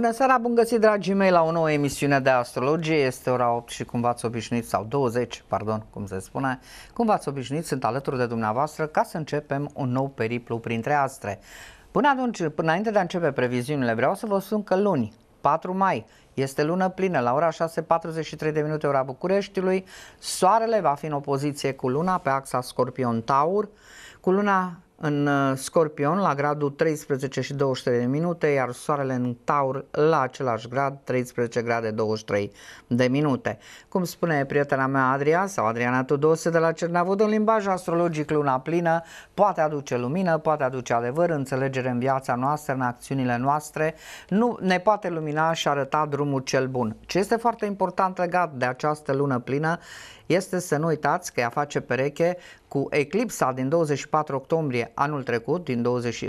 Bună seara, bun găsit dragii mei la o nouă emisiune de astrologie. Este ora 8 și cum v-ați obișnuit, sau 20, pardon, cum se spune, cum v-ați obișnuit, sunt alături de dumneavoastră ca să începem un nou periplu printre astre. Până atunci, până înainte de a începe previziunile, vreau să vă spun că luni, 4 mai, este lună plină la ora 6.43 de minute ora Bucureștiului. Soarele va fi în opoziție cu luna pe axa Scorpion-Taur, cu luna în uh, Scorpion la gradul 13 și 23 de minute, iar soarele în Taur la același grad 13 grade 23 de minute. Cum spune prietena mea Adria sau Adriana Tudose de la Cernavod, în limbaj astrologic luna plină poate aduce lumină, poate aduce adevăr, înțelegere în viața noastră, în acțiunile noastre, nu ne poate lumina și arăta drumul cel bun. Ce este foarte important legat de această lună plină este să nu uitați că ea face pereche cu eclipsa din 24 octombrie anul trecut, din 20,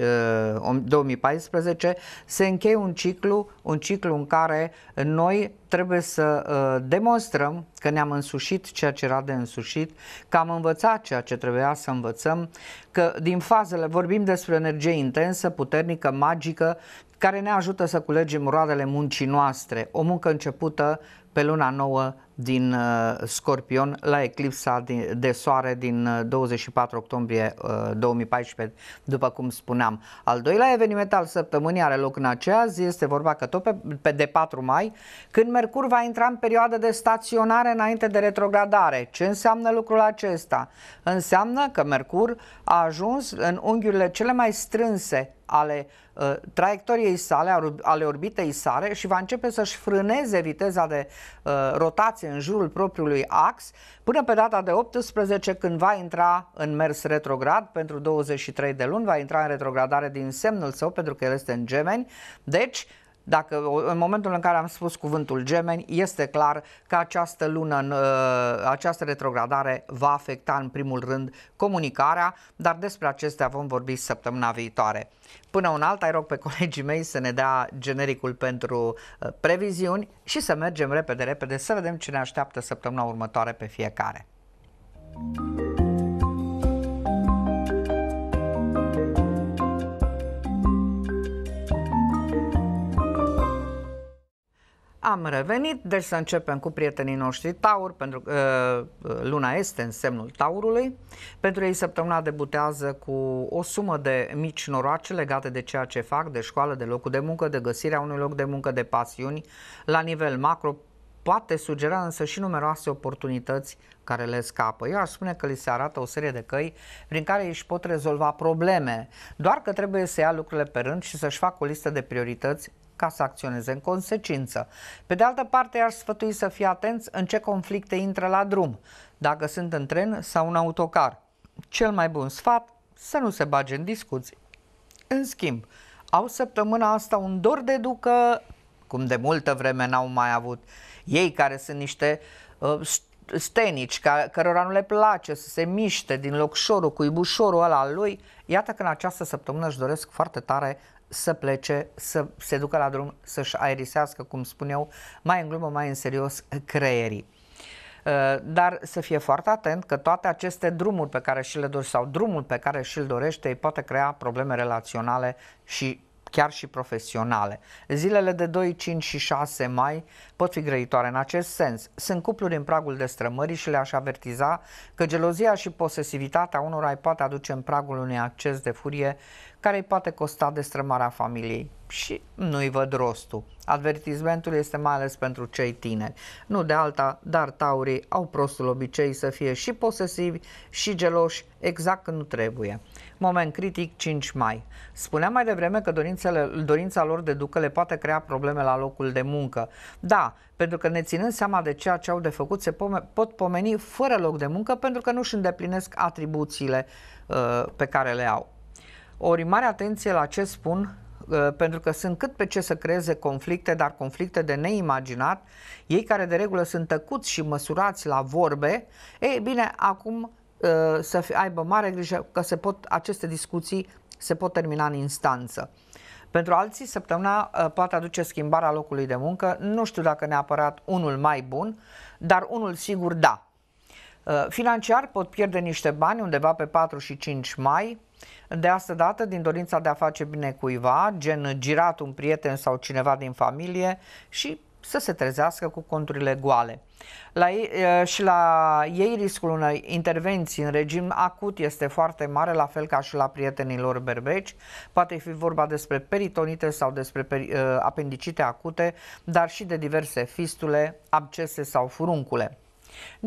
2014, uh, se încheie un ciclu, un ciclu în care noi trebuie să uh, demonstrăm că ne-am însușit ceea ce era de însușit, că am învățat ceea ce trebuia să învățăm, că din fazele vorbim despre energie intensă, puternică, magică, care ne ajută să culegem roadele muncii noastre, o muncă începută pe luna nouă din uh, Scorpion la eclipsa de soare din 24 uh, octombrie 2014, uh, după cum spuneam. Al doilea eveniment al săptămânii are loc în acea zi, este vorba că tot pe, pe de 4 mai, când Mercur va intra în perioadă de staționare înainte de retrogradare. Ce înseamnă lucrul acesta? Înseamnă că Mercur a ajuns în unghiurile cele mai strânse ale Uh, traiectoriei sale, ale orbitei sale și va începe să-și frâneze viteza de uh, rotație în jurul propriului ax până pe data de 18 când va intra în mers retrograd pentru 23 de luni, va intra în retrogradare din semnul său pentru că el este în gemeni. Deci, dacă, în momentul în care am spus cuvântul gemeni, este clar că această lună, în, uh, această retrogradare va afecta în primul rând comunicarea, dar despre acestea vom vorbi săptămâna viitoare. Până un alt ai rog pe colegii mei să ne dea genericul pentru uh, previziuni și să mergem repede, repede, să vedem ce ne așteaptă săptămâna următoare pe fiecare. Thank you Am revenit, deci să începem cu prietenii noștri Taur, pentru că uh, uh, luna este în semnul Taurului. Pentru ei săptămâna debutează cu o sumă de mici noroace legate de ceea ce fac, de școală, de locul de muncă, de găsirea unui loc de muncă, de pasiuni, la nivel macro, poate sugera însă și numeroase oportunități care le scapă. Eu aș spune că li se arată o serie de căi prin care își pot rezolva probleme, doar că trebuie să ia lucrurile pe rând și să-și facă o listă de priorități ca să acționeze în consecință. Pe de altă parte, aș sfătui să fie atenți în ce conflicte intră la drum, dacă sunt în tren sau în autocar. Cel mai bun sfat, să nu se bage în discuții. În schimb, au săptămâna asta un dor de ducă, cum de multă vreme n-au mai avut. Ei care sunt niște uh, stenici, ca, cărora nu le place să se miște din locșorul, ibușorul ăla al lui, iată că în această săptămână își doresc foarte tare să plece, să se ducă la drum, să-și aerisească, cum spun eu, mai în glumă, mai în serios, creierii. Uh, dar să fie foarte atent că toate aceste drumuri pe care și le dorește sau drumul pe care și-l dorește îi poate crea probleme relaționale și chiar și profesionale. Zilele de 2, 5 și 6 mai pot fi grăitoare în acest sens. Sunt cupluri în pragul de strămării și le-aș avertiza că gelozia și posesivitatea unora îi poate aduce în pragul unui acces de furie care îi poate costa destrămarea familiei și nu-i văd rostul. Advertizmentul este mai ales pentru cei tineri. Nu de alta, dar taurii au prostul obicei să fie și posesivi și geloși exact când nu trebuie. Moment critic 5 mai. Spuneam mai devreme că dorințele, dorința lor de ducă le poate crea probleme la locul de muncă. Da, pentru că ne ținând seama de ceea ce au de făcut, se pot pomeni fără loc de muncă pentru că nu își îndeplinesc atribuțiile uh, pe care le au. Ori mare atenție la ce spun uh, pentru că sunt cât pe ce să creeze conflicte, dar conflicte de neimaginat, ei care de regulă sunt tăcuți și măsurați la vorbe, ei bine, acum Uh, să aibă mare grijă că se pot, aceste discuții se pot termina în instanță. Pentru alții, săptămâna uh, poate aduce schimbarea locului de muncă, nu știu dacă neapărat unul mai bun, dar unul sigur da. Uh, financiar pot pierde niște bani undeva pe 4 și 5 mai, de asta dată din dorința de a face bine cuiva, gen girat un prieten sau cineva din familie și să se trezească cu conturile goale. La ei, și la ei riscul unei intervenții în regim acut este foarte mare, la fel ca și la prietenilor berbeci. Poate fi vorba despre peritonite sau despre peri, apendicite acute, dar și de diverse fistule, abcese sau furuncule.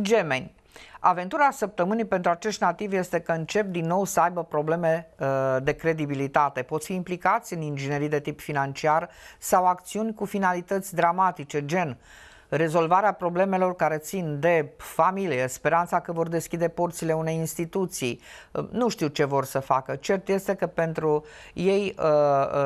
Gemeni. Aventura săptămânii pentru acești nativi este că încep din nou să aibă probleme uh, de credibilitate. Pot fi implicați în inginerii de tip financiar sau acțiuni cu finalități dramatice, gen uh, rezolvarea problemelor care țin de familie, speranța că vor deschide porțile unei instituții, ă, nu știu ce vor să facă. Cert este că pentru ei ă,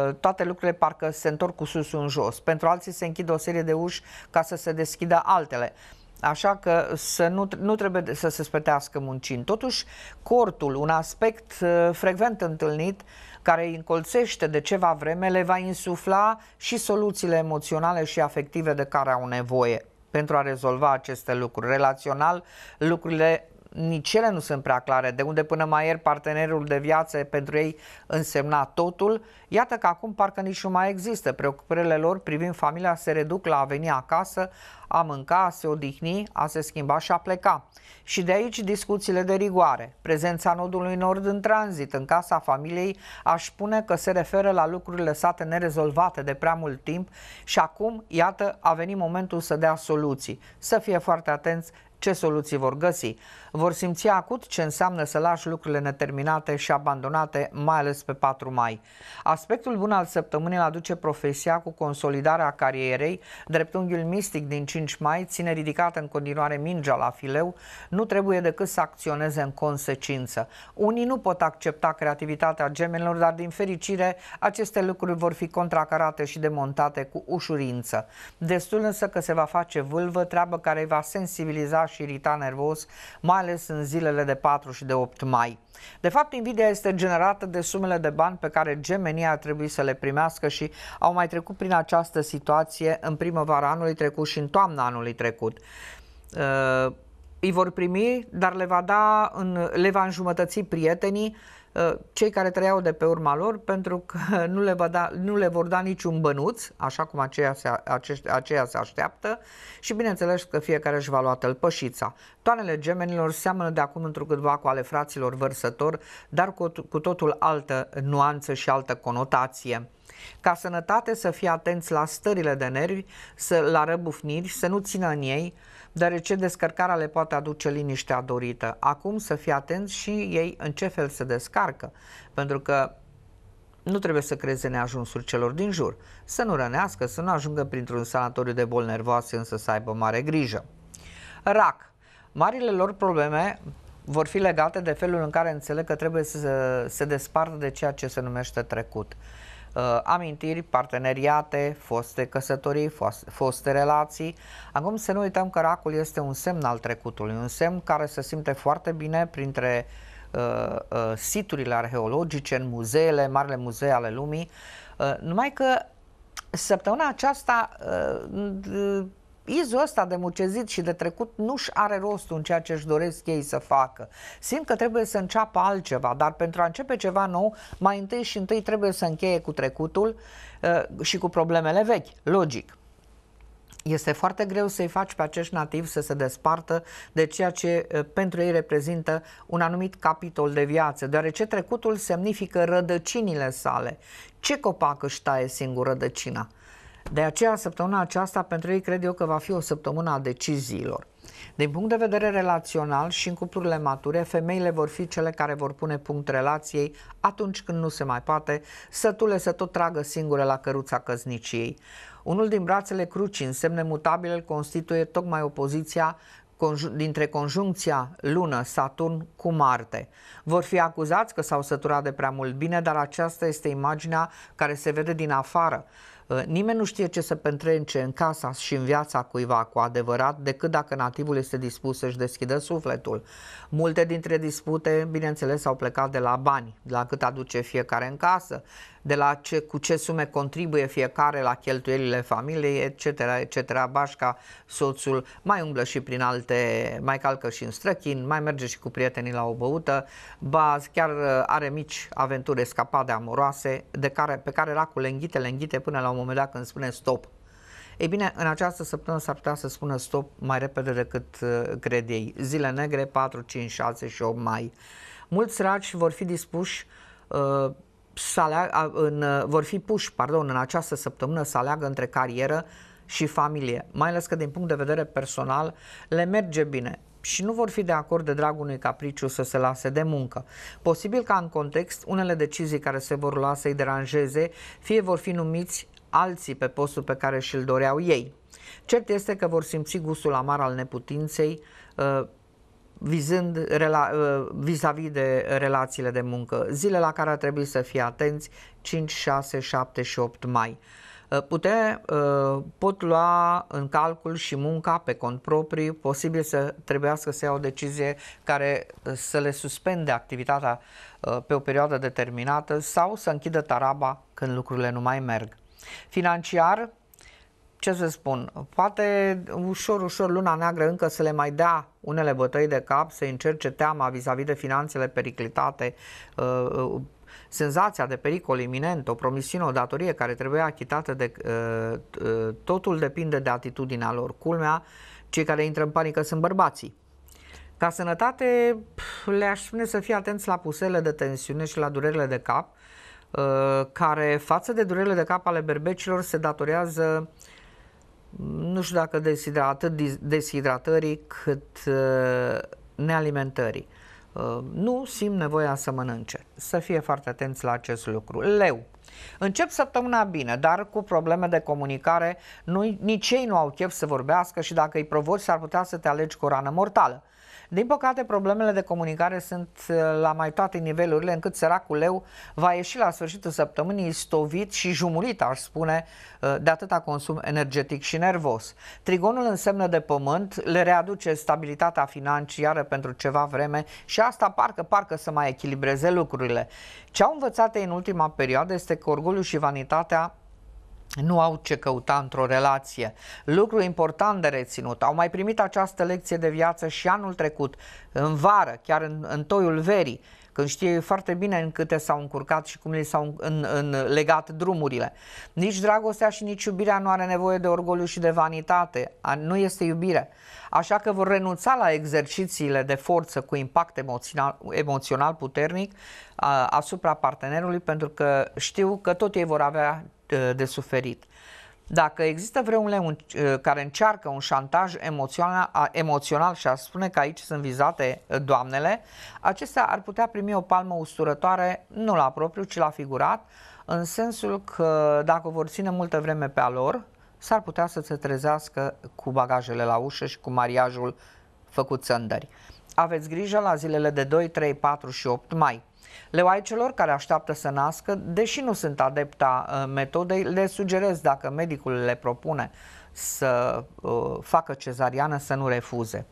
ă, toate lucrurile parcă se întorc cu sus în jos. Pentru alții se închid o serie de uși ca să se deschidă altele. Așa că să nu, nu trebuie să se spetească muncin. Totuși, cortul, un aspect frecvent întâlnit, care îi încolțește de ceva vreme, le va insufla și soluțiile emoționale și afective de care au nevoie pentru a rezolva aceste lucruri. Relațional, lucrurile nici ele nu sunt prea clare, de unde până mai ieri partenerul de viață pentru ei însemna totul, iată că acum parcă nici nu mai există. Preocupările lor privind familia se reduc la a veni acasă, a mânca, a se odihni, a se schimba și a pleca. Și de aici discuțiile de rigoare. Prezența nodului nord în tranzit în casa familiei aș spune că se referă la lucruri lăsate nerezolvate de prea mult timp și acum, iată, a venit momentul să dea soluții. Să fie foarte atenți ce soluții vor găsi? Vor simți acut ce înseamnă să lași lucrurile neterminate și abandonate, mai ales pe 4 mai. Aspectul bun al săptămânii aduce profesia cu consolidarea carierei, dreptunghiul mistic din 5 mai ține ridicată în continuare mingea la fileu, nu trebuie decât să acționeze în consecință. Unii nu pot accepta creativitatea gemenilor, dar din fericire aceste lucruri vor fi contracarate și demontate cu ușurință. Destul însă că se va face vâlvă, treabă care îi va sensibiliza și irita nervos, mai ales în zilele de 4 și de 8 mai. De fapt, invidia este generată de sumele de bani pe care gemenii ar trebui să le primească și au mai trecut prin această situație în primăvara anului trecut și în toamna anului trecut. Uh, îi vor primi, dar le va, da în, le va înjumătăți prietenii, uh, Uh, cei care trăiau de pe urma lor pentru că nu le, va da, nu le vor da niciun bănuț, așa cum aceea se, aceștia, aceea se așteaptă și bineînțeles că fiecare își va lua tălpășița. Toanele gemenilor seamănă de acum întrucâtva cu ale fraților vărsători, dar cu, cu totul altă nuanță și altă conotație. Ca sănătate să fie atenți la stările de nervi, să, la răbufniri, să nu țină în ei, deoarece descărcarea le poate aduce liniștea dorită. Acum să fie atenți și ei în ce fel se descarcă, pentru că nu trebuie să creeze neajunsuri celor din jur, să nu rănească, să nu ajungă printr-un sanatoriu de boli nervoase, însă să aibă mare grijă. RAC. Marile lor probleme vor fi legate de felul în care înțeleg că trebuie să se despartă de ceea ce se numește trecut. Uh, amintiri, parteneriate, foste căsătorii, foste, foste relații. Acum să nu uităm că racul este un semn al trecutului, un semn care se simte foarte bine printre uh, uh, siturile arheologice, în muzeele, marile muzee ale lumii, uh, numai că săptămâna aceasta uh, izul ăsta de mucezit și de trecut nu-și are rostul în ceea ce își doresc ei să facă. Simt că trebuie să înceapă altceva, dar pentru a începe ceva nou, mai întâi și întâi trebuie să încheie cu trecutul uh, și cu problemele vechi, logic este foarte greu să-i faci pe acești nativi să se despartă de ceea ce uh, pentru ei reprezintă un anumit capitol de viață, deoarece trecutul semnifică rădăcinile sale. Ce copac își taie singur rădăcina? De aceea, săptămâna aceasta pentru ei cred eu că va fi o săptămână a deciziilor. Din punct de vedere relațional și în cuplurile mature, femeile vor fi cele care vor pune punct relației atunci când nu se mai poate, sătule să tot tragă singure la căruța căsniciei. Unul din brațele crucii, în semne mutabile, îl constituie tocmai opoziția dintre conjuncția Lună-Saturn cu Marte. Vor fi acuzați că s-au săturat de prea mult bine, dar aceasta este imaginea care se vede din afară. Ă, nimeni nu știe ce se petrece în casa și în viața cuiva cu adevărat decât dacă nativul este dispus să-și deschidă sufletul. Multe dintre dispute, bineînțeles, au plecat de la bani, de la cât aduce fiecare în casă, de la ce, cu ce sume contribuie fiecare la cheltuielile familiei, etc., etc. Bașca, soțul, mai umblă și prin alte, mai calcă și în străchin, mai merge și cu prietenii la o băută, ba chiar uh, are mici aventuri escapade amoroase, de care, pe care racul le înghite, le înghite până la un moment dat când spune stop. Ei bine, în această săptămână s-ar putea să spună stop mai repede decât uh, cred ei. Zile negre, 4, 5, 6 și 8 mai. Mulți raci vor fi dispuși uh, aleagă, în, uh, vor fi puși pardon, în această săptămână să aleagă între carieră și familie, mai ales că din punct de vedere personal le merge bine și nu vor fi de acord de dragul unui capriciu să se lase de muncă. Posibil ca în context unele decizii care se vor lua să-i deranjeze, fie vor fi numiți alții pe postul pe care și-l doreau ei. Cert este că vor simți gustul amar al neputinței uh, vizând rela, ă, vis-a-vis de relațiile de muncă. Zile la care ar trebui să fie atenți 5, 6, 7 și 8 mai. Ă, pute, ă, pot lua în calcul și munca pe cont propriu, posibil să trebuiască să ia o decizie care să le suspende activitatea pe o perioadă determinată sau să închidă taraba când lucrurile nu mai merg. Financiar, ce să spun, poate ușor, ușor luna neagră încă să le mai dea unele bătăi de cap, să încerce teama vis-a-vis de finanțele periclitate, uh, uh, senzația de pericol iminent, o promisiune, o datorie care trebuie achitată de uh, totul depinde de atitudinea lor. Culmea, cei care intră în panică sunt bărbații. Ca sănătate, le-aș spune să fie atenți la pusele de tensiune și la durerile de cap, care față de durerile de cap ale berbecilor se datorează nu știu dacă deshidra, atât deshidratării cât uh, nealimentării. Uh, nu simt nevoia să mănânce. Să fie foarte atenți la acest lucru. Leu. Încep săptămâna bine, dar cu probleme de comunicare, nu, nici ei nu au chef să vorbească și dacă îi provoci, s-ar putea să te alegi cu o rană mortală. Din păcate, problemele de comunicare sunt uh, la mai toate nivelurile, încât săracul leu va ieși la sfârșitul săptămânii stovit și jumulit, aș spune, uh, de atâta consum energetic și nervos. Trigonul însemnă de pământ le readuce stabilitatea financiară pentru ceva vreme și asta parcă, parcă să mai echilibreze lucrurile. Ce au învățat ei în ultima perioadă este că orgoliul și vanitatea nu au ce căuta într-o relație. Lucru important de reținut, au mai primit această lecție de viață și anul trecut, în vară, chiar în, în toiul verii, când știe foarte bine în câte s-au încurcat și cum li s-au în, în, legat drumurile. Nici dragostea și nici iubirea nu are nevoie de orgoliu și de vanitate, nu este iubire. Așa că vor renunța la exercițiile de forță cu impact emoțional, emoțional puternic asupra partenerului pentru că știu că tot ei vor avea de suferit. Dacă există vreun leu uh, care încearcă un șantaj emoțional și ar spune că aici sunt vizate uh, doamnele, acesta ar putea primi o palmă usturătoare, nu la propriu, ci la figurat, în sensul că dacă vor ține multă vreme pe a lor, s-ar putea să se trezească cu bagajele la ușă și cu mariajul făcut țăndări. Aveți grijă la zilele de 2, 3, 4 și 8 mai. Leoaicelor care așteaptă să nască, deși nu sunt adepta uh, metodei, le sugerez dacă medicul le propune să uh, facă cezariană să nu refuze.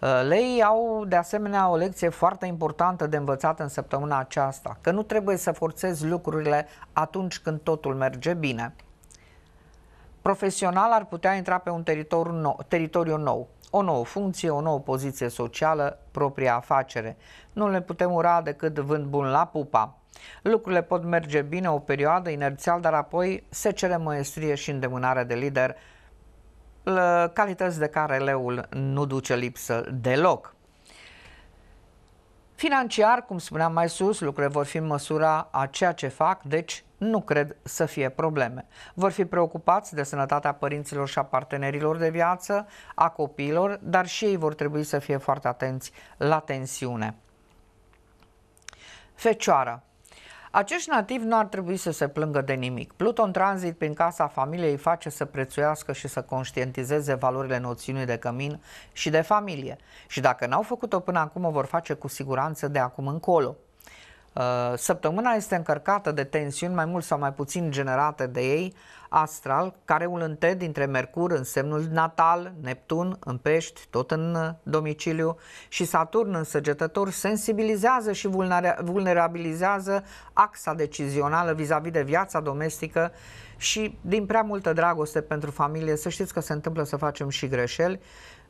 Uh, lei au de asemenea o lecție foarte importantă de învățat în săptămâna aceasta, că nu trebuie să forțezi lucrurile atunci când totul merge bine profesional ar putea intra pe un teritoriu nou, teritoriu nou o nouă funcție, o nouă poziție socială, propria afacere. Nu le putem ura decât vând bun la pupa. Lucrurile pot merge bine o perioadă inerțial, dar apoi se cere măestrie și îndemânare de lider, calități de care leul nu duce lipsă deloc. Financiar, cum spuneam mai sus, lucrurile vor fi în măsura a ceea ce fac, deci nu cred să fie probleme. Vor fi preocupați de sănătatea părinților și a partenerilor de viață, a copiilor, dar și ei vor trebui să fie foarte atenți la tensiune. Fecioară acești nativi nu ar trebui să se plângă de nimic. Pluton tranzit prin casa familiei face să prețuiască și să conștientizeze valorile noțiunii de cămin și de familie. Și dacă n-au făcut-o până acum, o vor face cu siguranță de acum încolo. Uh, săptămâna este încărcată de tensiuni mai mult sau mai puțin generate de ei astral, care îl înte dintre Mercur în semnul natal, Neptun în pești, tot în uh, domiciliu și Saturn în săgetător sensibilizează și vulnerabilizează axa decizională vis-a-vis de viața domestică și din prea multă dragoste pentru familie, să știți că se întâmplă să facem și greșeli,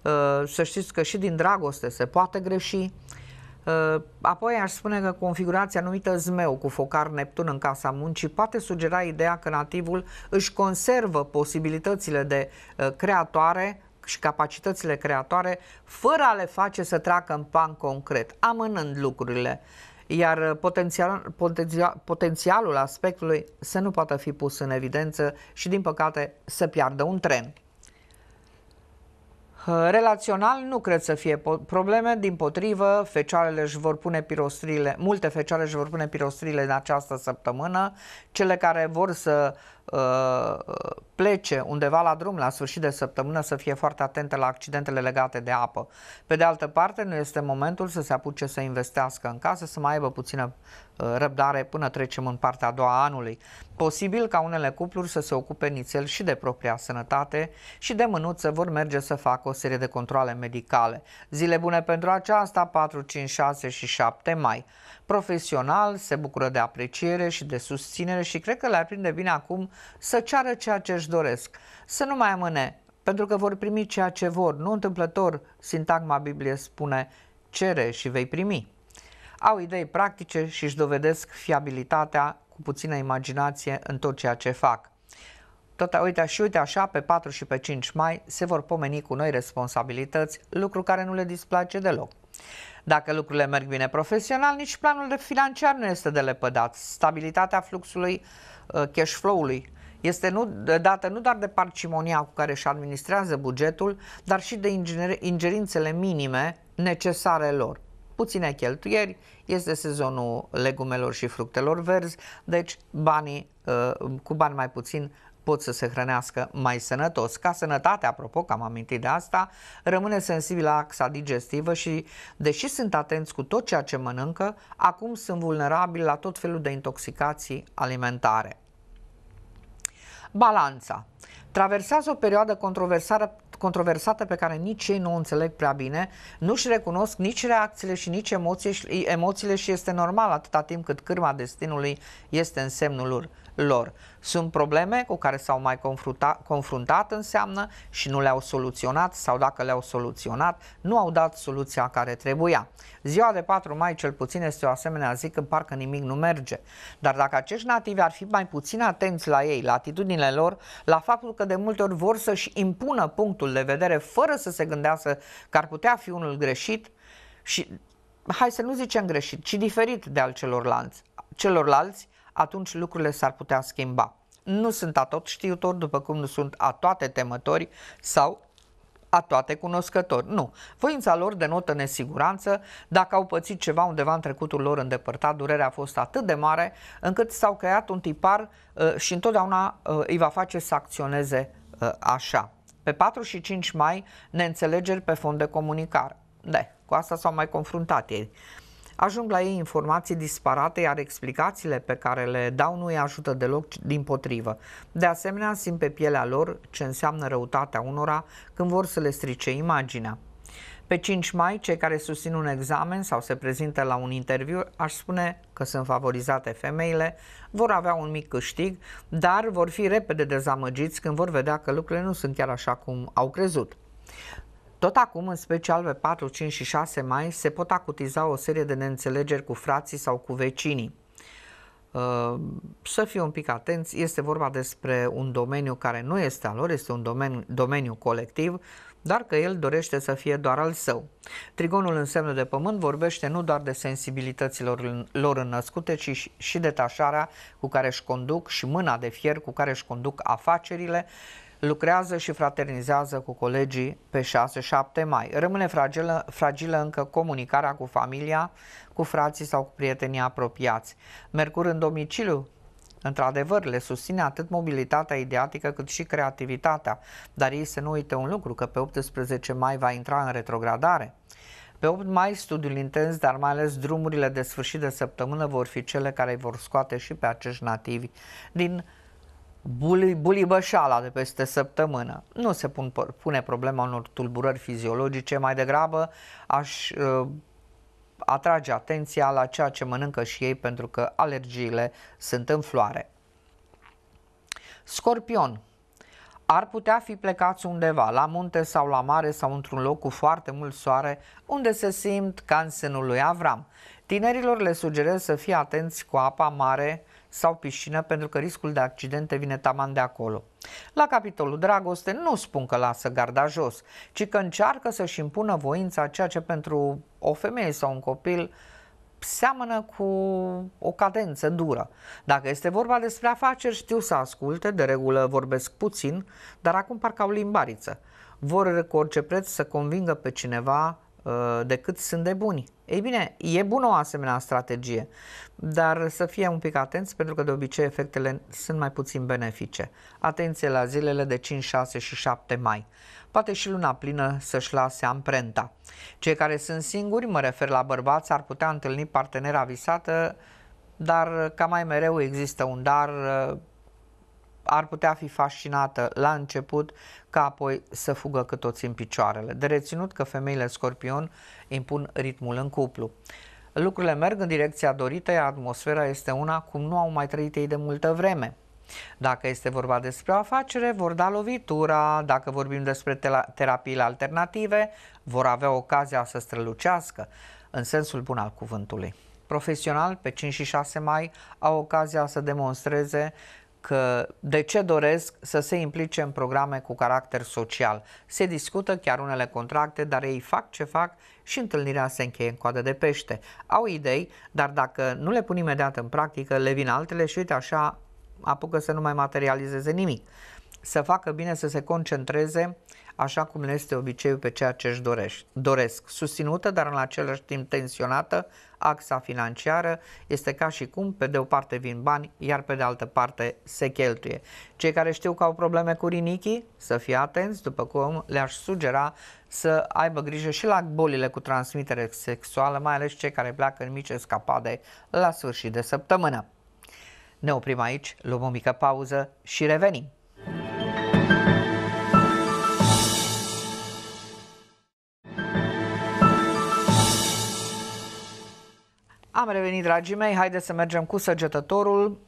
uh, să știți că și din dragoste se poate greși, Uh, apoi aș spune că configurația numită zmeu cu focar Neptun în casa muncii poate sugera ideea că nativul își conservă posibilitățile de uh, creatoare și capacitățile creatoare fără a le face să treacă în plan concret, amânând lucrurile iar uh, potențial, potențial, potențialul aspectului să nu poată fi pus în evidență și, din păcate, să piardă un tren. Relațional nu cred să fie probleme, din potrivă, fecioarele își vor pune pirostrile, multe fecioare își vor pune pirostrile în această săptămână, cele care vor să Uh, plece undeva la drum la sfârșit de săptămână să fie foarte atente la accidentele legate de apă. Pe de altă parte, nu este momentul să se apuce să investească în casă, să mai aibă puțină uh, răbdare până trecem în partea a doua anului. Posibil ca unele cupluri să se ocupe nițel și de propria sănătate și de mânuță vor merge să facă o serie de controle medicale. Zile bune pentru aceasta, 4, 5, 6 și 7 mai profesional, se bucură de apreciere și de susținere și cred că le-ar prinde bine acum să ceară ceea ce își doresc, să nu mai amâne, pentru că vor primi ceea ce vor. Nu întâmplător, sintagma Biblie spune, cere și vei primi. Au idei practice și își dovedesc fiabilitatea cu puțină imaginație în tot ceea ce fac. Tot uite și uite așa, pe 4 și pe 5 mai se vor pomeni cu noi responsabilități, lucru care nu le displace deloc. Dacă lucrurile merg bine profesional, nici planul de financiar nu este de lepădat. Stabilitatea fluxului uh, cash flow-ului este nu, dată nu doar de parcimonia cu care își administrează bugetul, dar și de ingerințele minime necesare lor. Puține cheltuieri, este sezonul legumelor și fructelor verzi, deci banii, uh, cu bani mai puțin pot să se hrănească mai sănătos. Ca sănătate, apropo, că am amintit de asta, rămâne sensibil la axa digestivă și, deși sunt atenți cu tot ceea ce mănâncă, acum sunt vulnerabili la tot felul de intoxicații alimentare. Balanța. Traversează o perioadă controversată controversată pe care nici ei nu o înțeleg prea bine, nu-și recunosc nici reacțiile și nici emoțiile și este normal atâta timp cât cârma destinului este în semnul lor lor. Sunt probleme cu care s-au mai confrunta, confruntat înseamnă și nu le-au soluționat sau dacă le-au soluționat, nu au dat soluția care trebuia. Ziua de 4 mai cel puțin este o asemenea zi când parcă nimic nu merge. Dar dacă acești nativi ar fi mai puțin atenți la ei, la atitudinile lor, la faptul că de multe ori vor să-și impună punctul de vedere fără să se gândească că ar putea fi unul greșit și hai să nu zicem greșit, ci diferit de al celorlalți, celorlalți atunci lucrurile s-ar putea schimba. Nu sunt a tot știutori, după cum nu sunt a toate temători sau a toate cunoscători. Nu. Voința lor denotă nesiguranță. Dacă au pățit ceva undeva în trecutul lor îndepărtat, durerea a fost atât de mare încât s-au creat un tipar uh, și întotdeauna uh, îi va face să acționeze uh, așa. Pe 4 și 5 mai, neînțelegeri pe fond de comunicare. De. cu asta s-au mai confruntat ei ajung la ei informații disparate, iar explicațiile pe care le dau nu îi ajută deloc din potrivă. De asemenea, simt pe pielea lor ce înseamnă răutatea unora când vor să le strice imaginea. Pe 5 mai, cei care susțin un examen sau se prezintă la un interviu, aș spune că sunt favorizate femeile, vor avea un mic câștig, dar vor fi repede dezamăgiți când vor vedea că lucrurile nu sunt chiar așa cum au crezut. Tot acum, în special pe 4, 5 și 6 mai, se pot acutiza o serie de neînțelegeri cu frații sau cu vecinii. Să fie un pic atenți, este vorba despre un domeniu care nu este al lor, este un domeniu, domeniu colectiv, dar că el dorește să fie doar al său. Trigonul în semnul de pământ vorbește nu doar de sensibilităților lor înnăscute, ci și detașarea cu care își conduc și mâna de fier cu care își conduc afacerile lucrează și fraternizează cu colegii pe 6-7 mai. Rămâne fragilă, fragilă încă comunicarea cu familia, cu frații sau cu prietenii apropiați. Mercur în domiciliu Într-adevăr, le susține atât mobilitatea ideatică cât și creativitatea, dar ei să nu uite un lucru, că pe 18 mai va intra în retrogradare. Pe 8 mai, studiul intens, dar mai ales drumurile de sfârșit de săptămână vor fi cele care îi vor scoate și pe acești nativi din buli, bulibășala de peste săptămână. Nu se pun, pune problema unor tulburări fiziologice, mai degrabă aș uh, atrage atenția la ceea ce mănâncă și ei pentru că alergiile sunt în floare. Scorpion ar putea fi plecați undeva, la munte sau la mare sau într-un loc cu foarte mult soare, unde se simt ca în sânul lui Avram. Tinerilor le sugerez să fie atenți cu apa mare, sau piscină pentru că riscul de accidente vine taman de acolo. La capitolul dragoste nu spun că lasă garda jos, ci că încearcă să-și impună voința ceea ce pentru o femeie sau un copil seamănă cu o cadență dură. Dacă este vorba despre afaceri, știu să asculte, de regulă vorbesc puțin, dar acum parcă au limbariță. Vor cu orice preț să convingă pe cineva Uh, decât sunt de buni. Ei bine, e bună o asemenea strategie, dar să fie un pic atenți pentru că de obicei efectele sunt mai puțin benefice. Atenție la zilele de 5, 6 și 7 mai. Poate și luna plină să-și lase amprenta. Cei care sunt singuri, mă refer la bărbați, ar putea întâlni partenera visată, dar ca mai mereu există un dar uh, ar putea fi fascinată la început ca apoi să fugă cât toți în picioarele. De reținut că femeile scorpion impun ritmul în cuplu. Lucrurile merg în direcția dorită, iar atmosfera este una cum nu au mai trăit ei de multă vreme. Dacă este vorba despre o afacere, vor da lovitura, dacă vorbim despre terapiile alternative, vor avea ocazia să strălucească, în sensul bun al cuvântului. Profesional, pe 5 și 6 mai, au ocazia să demonstreze că de ce doresc să se implice în programe cu caracter social. Se discută chiar unele contracte, dar ei fac ce fac și întâlnirea se încheie în coadă de pește. Au idei, dar dacă nu le pun imediat în practică, le vin altele și uite așa apucă să nu mai materializeze nimic. Să facă bine să se concentreze așa cum le este obiceiul pe ceea ce își doresc. doresc. Susținută, dar în același timp tensionată, axa financiară este ca și cum pe de o parte vin bani, iar pe de altă parte se cheltuie. Cei care știu că au probleme cu rinichii, să fie atenți, după cum le-aș sugera să aibă grijă și la bolile cu transmitere sexuală, mai ales cei care pleacă în mici escapade la sfârșit de săptămână. Ne oprim aici, luăm o mică pauză și revenim. Am revenit, dragii mei, haideți să mergem cu săgetătorul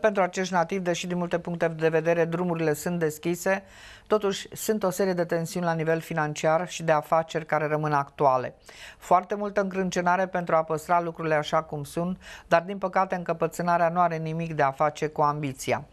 pentru acești nativi, deși din multe puncte de vedere drumurile sunt deschise, totuși sunt o serie de tensiuni la nivel financiar și de afaceri care rămân actuale. Foarte multă încrâncenare pentru a păstra lucrurile așa cum sunt, dar din păcate încăpățânarea nu are nimic de a face cu ambiția.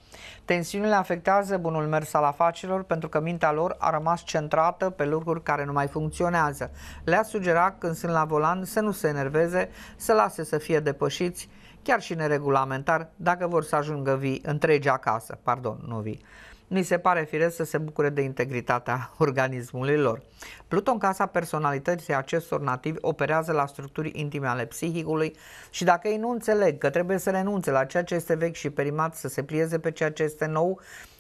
Tensiunile afectează bunul mers al afacerilor pentru că mintea lor a rămas centrată pe lucruri care nu mai funcționează. Le-a sugerat când sunt la volan să nu se enerveze, să lase să fie depășiți, chiar și neregulamentar, dacă vor să ajungă vii întregi acasă, pardon, nu vii. Mi se pare firesc să se bucure de integritatea organismului lor. Pluton, casa personalității acestor nativi, operează la structuri intime ale psihicului și dacă ei nu înțeleg că trebuie să renunțe la ceea ce este vechi și perimat, să se plieze pe ceea ce este nou,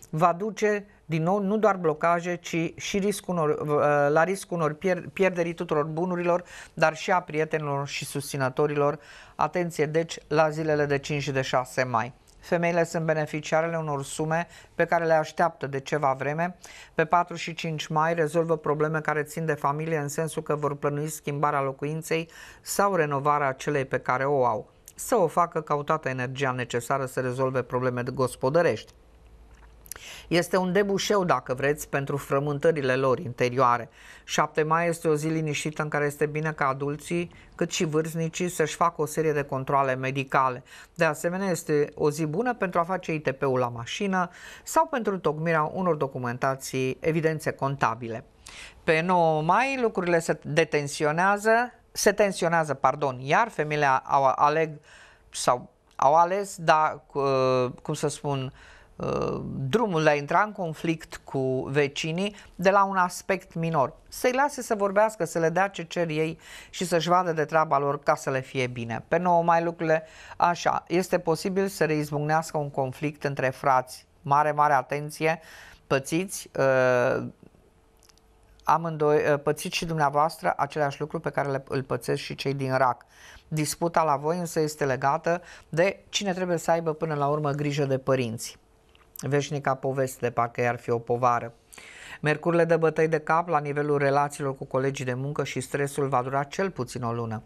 va duce din nou, nu doar blocaje, ci și riscul unor, uh, la riscul unor pier, pierderii tuturor bunurilor, dar și a prietenilor și susținătorilor. Atenție, deci, la zilele de 5 și de 6 mai. Femeile sunt beneficiarele unor sume pe care le așteaptă de ceva vreme. Pe 4 și 5 mai rezolvă probleme care țin de familie în sensul că vor plănui schimbarea locuinței sau renovarea acelei pe care o au. Să o facă ca toată energia necesară să rezolve probleme de gospodărești. Este un debușeu, dacă vreți, pentru frământările lor interioare. 7 mai este o zi liniștită în care este bine ca adulții, cât și vârstnicii, să-și facă o serie de controle medicale. De asemenea, este o zi bună pentru a face ITP-ul la mașină sau pentru tocmirea unor documentații, evidențe contabile. Pe 9 mai lucrurile se detensionează, se tensionează, pardon, iar femeile au aleg sau au ales, da, uh, cum să spun, uh, Uh, drumul de a intra în conflict cu vecinii de la un aspect minor. Să-i lase să vorbească, să le dea ce cer ei și să-și vadă de treaba lor ca să le fie bine. Pe nouă mai lucrurile așa. Este posibil să reizbucnească un conflict între frați. Mare, mare atenție, pățiți, uh, amândoi, uh, pățiți și dumneavoastră același lucru pe care le, îl pățesc și cei din rac. Disputa la voi însă este legată de cine trebuie să aibă până la urmă grijă de părinți Veșnica poveste, parcă ar fi o povară. Mercurile de bătăi de cap la nivelul relațiilor cu colegii de muncă și stresul va dura cel puțin o lună.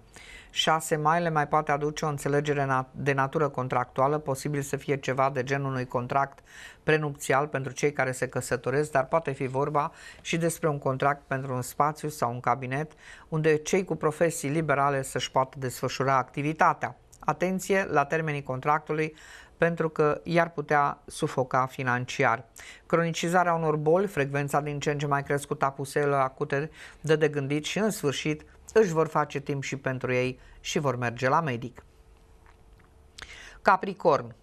6 mai le mai poate aduce o înțelegere de natură contractuală, posibil să fie ceva de genul unui contract prenupțial pentru cei care se căsătoresc, dar poate fi vorba și despre un contract pentru un spațiu sau un cabinet unde cei cu profesii liberale să-și poată desfășura activitatea. Atenție la termenii contractului pentru că i-ar putea sufoca financiar. Cronicizarea unor boli, frecvența din ce în ce mai crescută a puselor acute dă de gândit și în sfârșit își vor face timp și pentru ei și vor merge la medic. Capricorn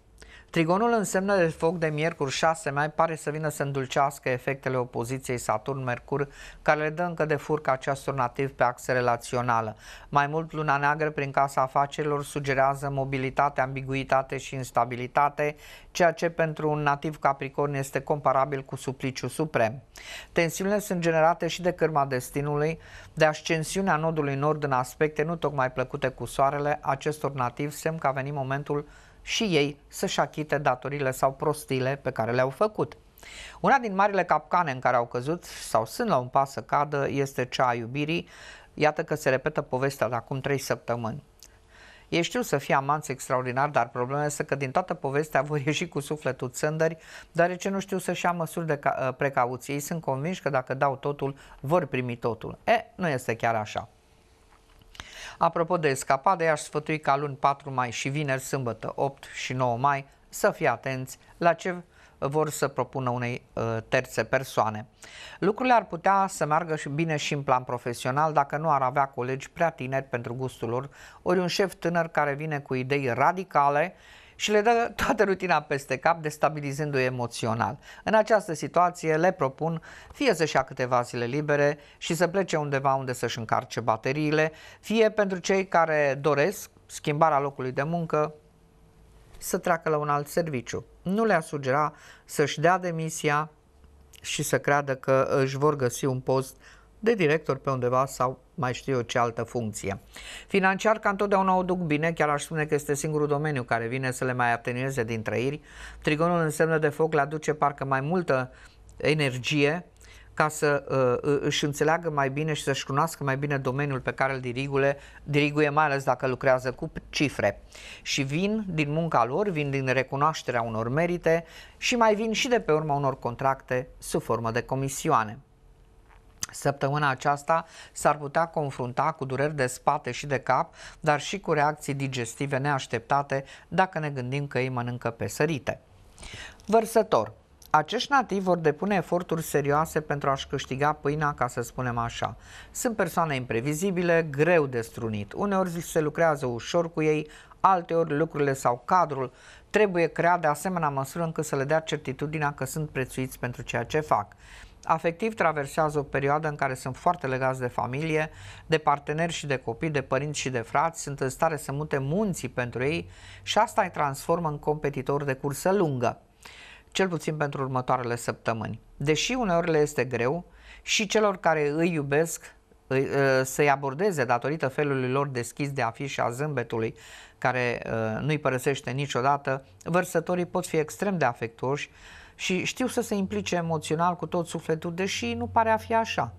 Trigonul însemnă de foc de miercuri 6 mai pare să vină să îndulcească efectele opoziției Saturn-Mercur, care le dă încă de furcă acestor nativ pe axă relațională. Mai mult, luna neagră prin casa afacerilor sugerează mobilitate, ambiguitate și instabilitate, ceea ce pentru un nativ Capricorn este comparabil cu supliciu suprem. Tensiunile sunt generate și de cârma destinului, de ascensiunea nodului nord în aspecte nu tocmai plăcute cu soarele acestor nativ semn că a venit momentul și ei să-și achite datorile sau prostiile pe care le-au făcut. Una din marile capcane în care au căzut sau sunt la un pas să cadă este cea a iubirii, iată că se repetă povestea de acum trei săptămâni. Ei știu să fie amanți extraordinari, dar problema este că din toată povestea vor ieși cu sufletul țândări, deoarece nu știu să-și ia măsuri de precauție. Ei sunt convinși că dacă dau totul, vor primi totul. E, nu este chiar așa. Apropo de escapade, aș sfătui ca luni 4 mai și vineri, sâmbătă 8 și 9 mai să fie atenți la ce vor să propună unei ă, terțe persoane. Lucrurile ar putea să meargă și bine și în plan profesional dacă nu ar avea colegi prea tineri pentru gustul lor, ori un șef tânăr care vine cu idei radicale și le dă toată rutina peste cap, destabilizându-i emoțional. În această situație le propun fie să-și ia câteva zile libere și să plece undeva unde să-și încarce bateriile, fie pentru cei care doresc schimbarea locului de muncă, să treacă la un alt serviciu. Nu le-a sugera să-și dea demisia și să creadă că își vor găsi un post de director pe undeva sau mai știu eu ce altă funcție. Financiar, ca întotdeauna o duc bine, chiar aș spune că este singurul domeniu care vine să le mai atenueze din trăiri. Trigonul în semnă de foc le aduce parcă mai multă energie ca să uh, își înțeleagă mai bine și să-și cunoască mai bine domeniul pe care îl dirigule, diriguie, mai ales dacă lucrează cu cifre. Și vin din munca lor, vin din recunoașterea unor merite și mai vin și de pe urma unor contracte sub formă de comisioane. Săptămâna aceasta s-ar putea confrunta cu dureri de spate și de cap, dar și cu reacții digestive neașteptate dacă ne gândim că ei mănâncă pe sărite. Vărsător acești nativi vor depune eforturi serioase pentru a-și câștiga pâinea, ca să spunem așa. Sunt persoane imprevizibile, greu de strunit. Uneori se lucrează ușor cu ei, alteori lucrurile sau cadrul trebuie creat de asemenea măsură încât să le dea certitudinea că sunt prețuiți pentru ceea ce fac. Afectiv traversează o perioadă în care sunt foarte legați de familie, de parteneri și de copii, de părinți și de frați, sunt în stare să mute munții pentru ei și asta îi transformă în competitor de cursă lungă, cel puțin pentru următoarele săptămâni. Deși uneori le este greu și celor care îi iubesc ă, să-i abordeze datorită felului lor deschis de a fi și a zâmbetului care ă, nu-i părăsește niciodată, vărsătorii pot fi extrem de afectuoși și știu să se implice emoțional cu tot sufletul, deși nu pare a fi așa.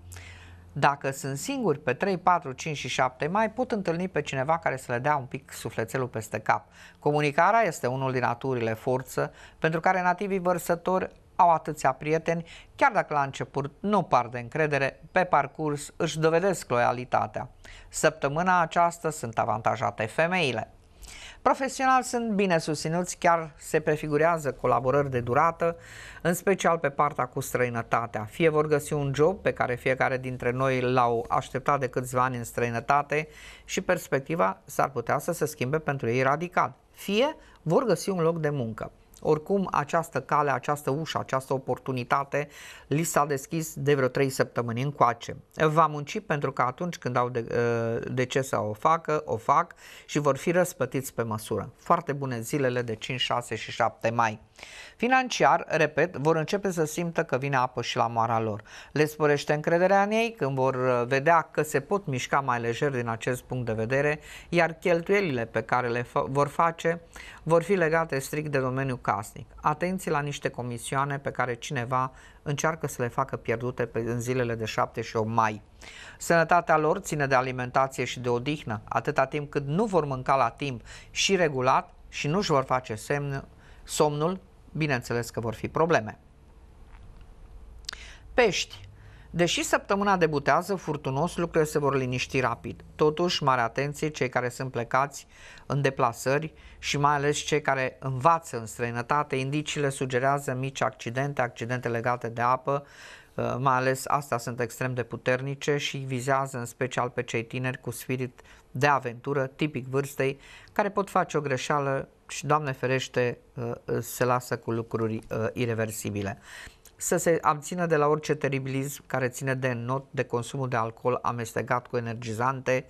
Dacă sunt singuri pe 3, 4, 5 și 7 mai, pot întâlni pe cineva care să le dea un pic sufletelul peste cap. Comunicarea este unul din naturile forță pentru care nativii vărsători au atâția prieteni, chiar dacă la început nu par de încredere, pe parcurs își dovedesc loialitatea. Săptămâna aceasta sunt avantajate femeile. Profesional sunt bine susținuți, chiar se prefigurează colaborări de durată, în special pe partea cu străinătatea. Fie vor găsi un job pe care fiecare dintre noi l-au așteptat de câțiva ani în străinătate și perspectiva s-ar putea să se schimbe pentru ei radical. Fie vor găsi un loc de muncă. Oricum, această cale, această ușă, această oportunitate li s-a deschis de vreo 3 săptămâni încoace. Va munci pentru că atunci când au de, ă, de ce să o facă, o fac și vor fi răspătiți pe măsură. Foarte bune zilele de 5, 6 și 7 mai. Financiar, repet, vor începe să simtă că vine apă și la moara lor. Le sporește încrederea în ei când vor ă, vedea că se pot mișca mai lejer din acest punct de vedere, iar cheltuielile pe care le vor face vor fi legate strict de domeniul casnic. Atenție la niște comisioane pe care cineva încearcă să le facă pierdute pe, în zilele de 7 și 8 mai. Sănătatea lor ține de alimentație și de odihnă, atâta timp cât nu vor mânca la timp și regulat și nu își vor face semn, somnul, bineînțeles că vor fi probleme. Pești. Deși săptămâna debutează furtunos, lucrurile se vor liniști rapid. Totuși, mare atenție cei care sunt plecați în deplasări și mai ales cei care învață în străinătate. Indiciile sugerează mici accidente, accidente legate de apă, uh, mai ales astea sunt extrem de puternice și vizează în special pe cei tineri cu spirit de aventură, tipic vârstei, care pot face o greșeală și, Doamne ferește, uh, uh, se lasă cu lucruri irreversibile să se abțină de la orice teribilism care ține de not, de consumul de alcool amestecat cu energizante,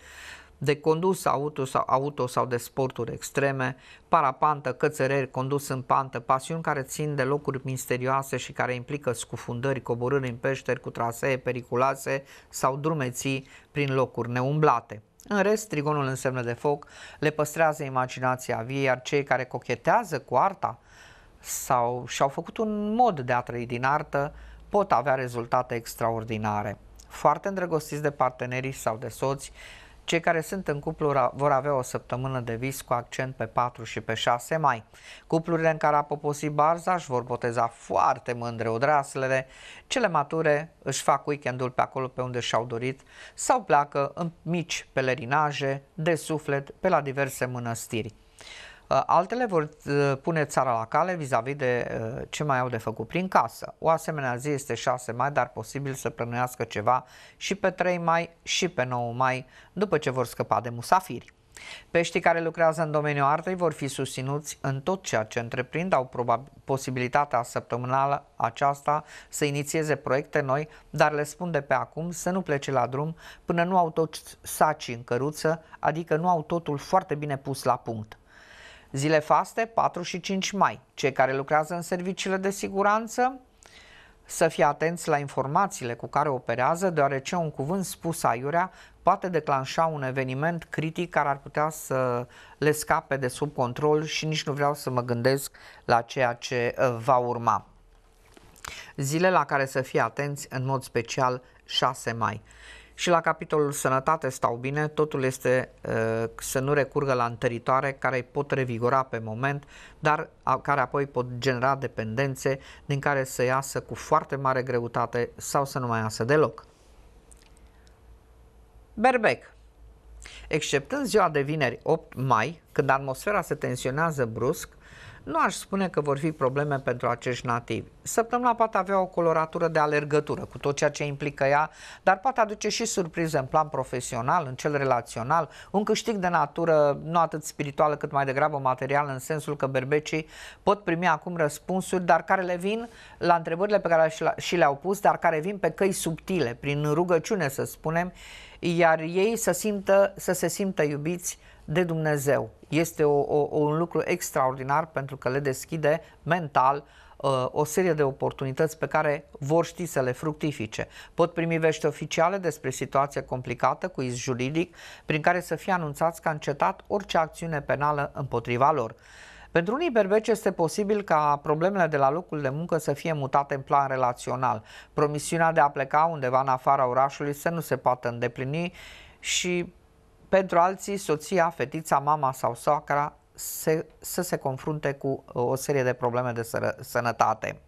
de condus auto sau, auto sau de sporturi extreme, parapantă, cățăreri, condus în pantă, pasiuni care țin de locuri misterioase și care implică scufundări, coborâri în peșteri cu trasee periculoase sau drumeții prin locuri neumblate. În rest, trigonul în semne de foc le păstrează imaginația vie, iar cei care cochetează cu arta sau și-au făcut un mod de a trăi din artă, pot avea rezultate extraordinare. Foarte îndrăgostiți de partenerii sau de soți, cei care sunt în cuplu vor avea o săptămână de vis cu accent pe 4 și pe 6 mai. Cuplurile în care a poposit barza își vor boteza foarte mândre odraslele, cele mature își fac weekendul pe acolo pe unde și-au dorit sau pleacă în mici pelerinaje de suflet pe la diverse mănăstiri. Uh, altele vor uh, pune țara la cale vis-a-vis de uh, ce mai au de făcut prin casă. O asemenea zi este 6 mai, dar posibil să plănuiască ceva și pe 3 mai și pe 9 mai, după ce vor scăpa de musafiri. Peștii care lucrează în domeniul artei vor fi susținuți în tot ceea ce întreprind, au posibilitatea săptămânală aceasta să inițieze proiecte noi, dar le spun de pe acum să nu plece la drum până nu au toți sacii în căruță, adică nu au totul foarte bine pus la punct. Zile faste 4 și 5 mai. Cei care lucrează în serviciile de siguranță să fie atenți la informațiile cu care operează, deoarece un cuvânt spus aiurea poate declanșa un eveniment critic care ar putea să le scape de sub control și nici nu vreau să mă gândesc la ceea ce uh, va urma. Zile la care să fie atenți în mod special 6 mai. Și la capitolul sănătate stau bine, totul este să nu recurgă la întăritoare care îi pot revigora pe moment, dar care apoi pot genera dependențe din care să iasă cu foarte mare greutate sau să nu mai iasă deloc. Berbec Exceptând ziua de vineri 8 mai, când atmosfera se tensionează brusc, nu aș spune că vor fi probleme pentru acești nativi. Săptămâna poate avea o coloratură de alergătură cu tot ceea ce implică ea, dar poate aduce și surprize în plan profesional, în cel relațional, un câștig de natură nu atât spirituală cât mai degrabă materială, în sensul că berbecii pot primi acum răspunsuri, dar care le vin la întrebările pe care și le-au pus, dar care vin pe căi subtile, prin rugăciune să spunem, iar ei să, simtă, să se simtă iubiți de Dumnezeu. Este o, o, un lucru extraordinar pentru că le deschide mental uh, o serie de oportunități pe care vor ști să le fructifice. Pot primi vești oficiale despre situație complicată cu iz juridic prin care să fie anunțați că a încetat orice acțiune penală împotriva lor. Pentru unii berbeci este posibil ca problemele de la locul de muncă să fie mutate în plan relațional, promisiunea de a pleca undeva în afara orașului să nu se poată îndeplini și pentru alții soția, fetița, mama sau soacra se, să se confrunte cu uh, o serie de probleme de sără, sănătate.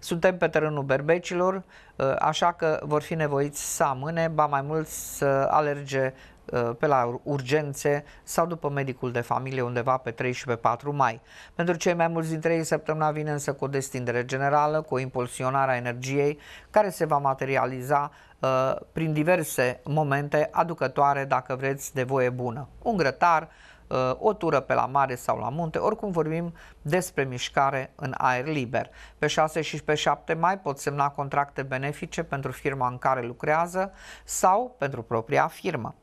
Suntem pe terenul berbecilor, uh, așa că vor fi nevoiți să amâne, ba mai mult să alerge Uh, pe la urgențe sau după medicul de familie undeva pe 3 și pe 4 mai. Pentru cei mai mulți dintre ei, săptămâna vine însă cu o destindere generală, cu o impulsionare a energiei care se va materializa uh, prin diverse momente aducătoare, dacă vreți, de voie bună. Un grătar, uh, o tură pe la mare sau la munte, oricum vorbim despre mișcare în aer liber. Pe 6 și pe 7 mai pot semna contracte benefice pentru firma în care lucrează sau pentru propria firmă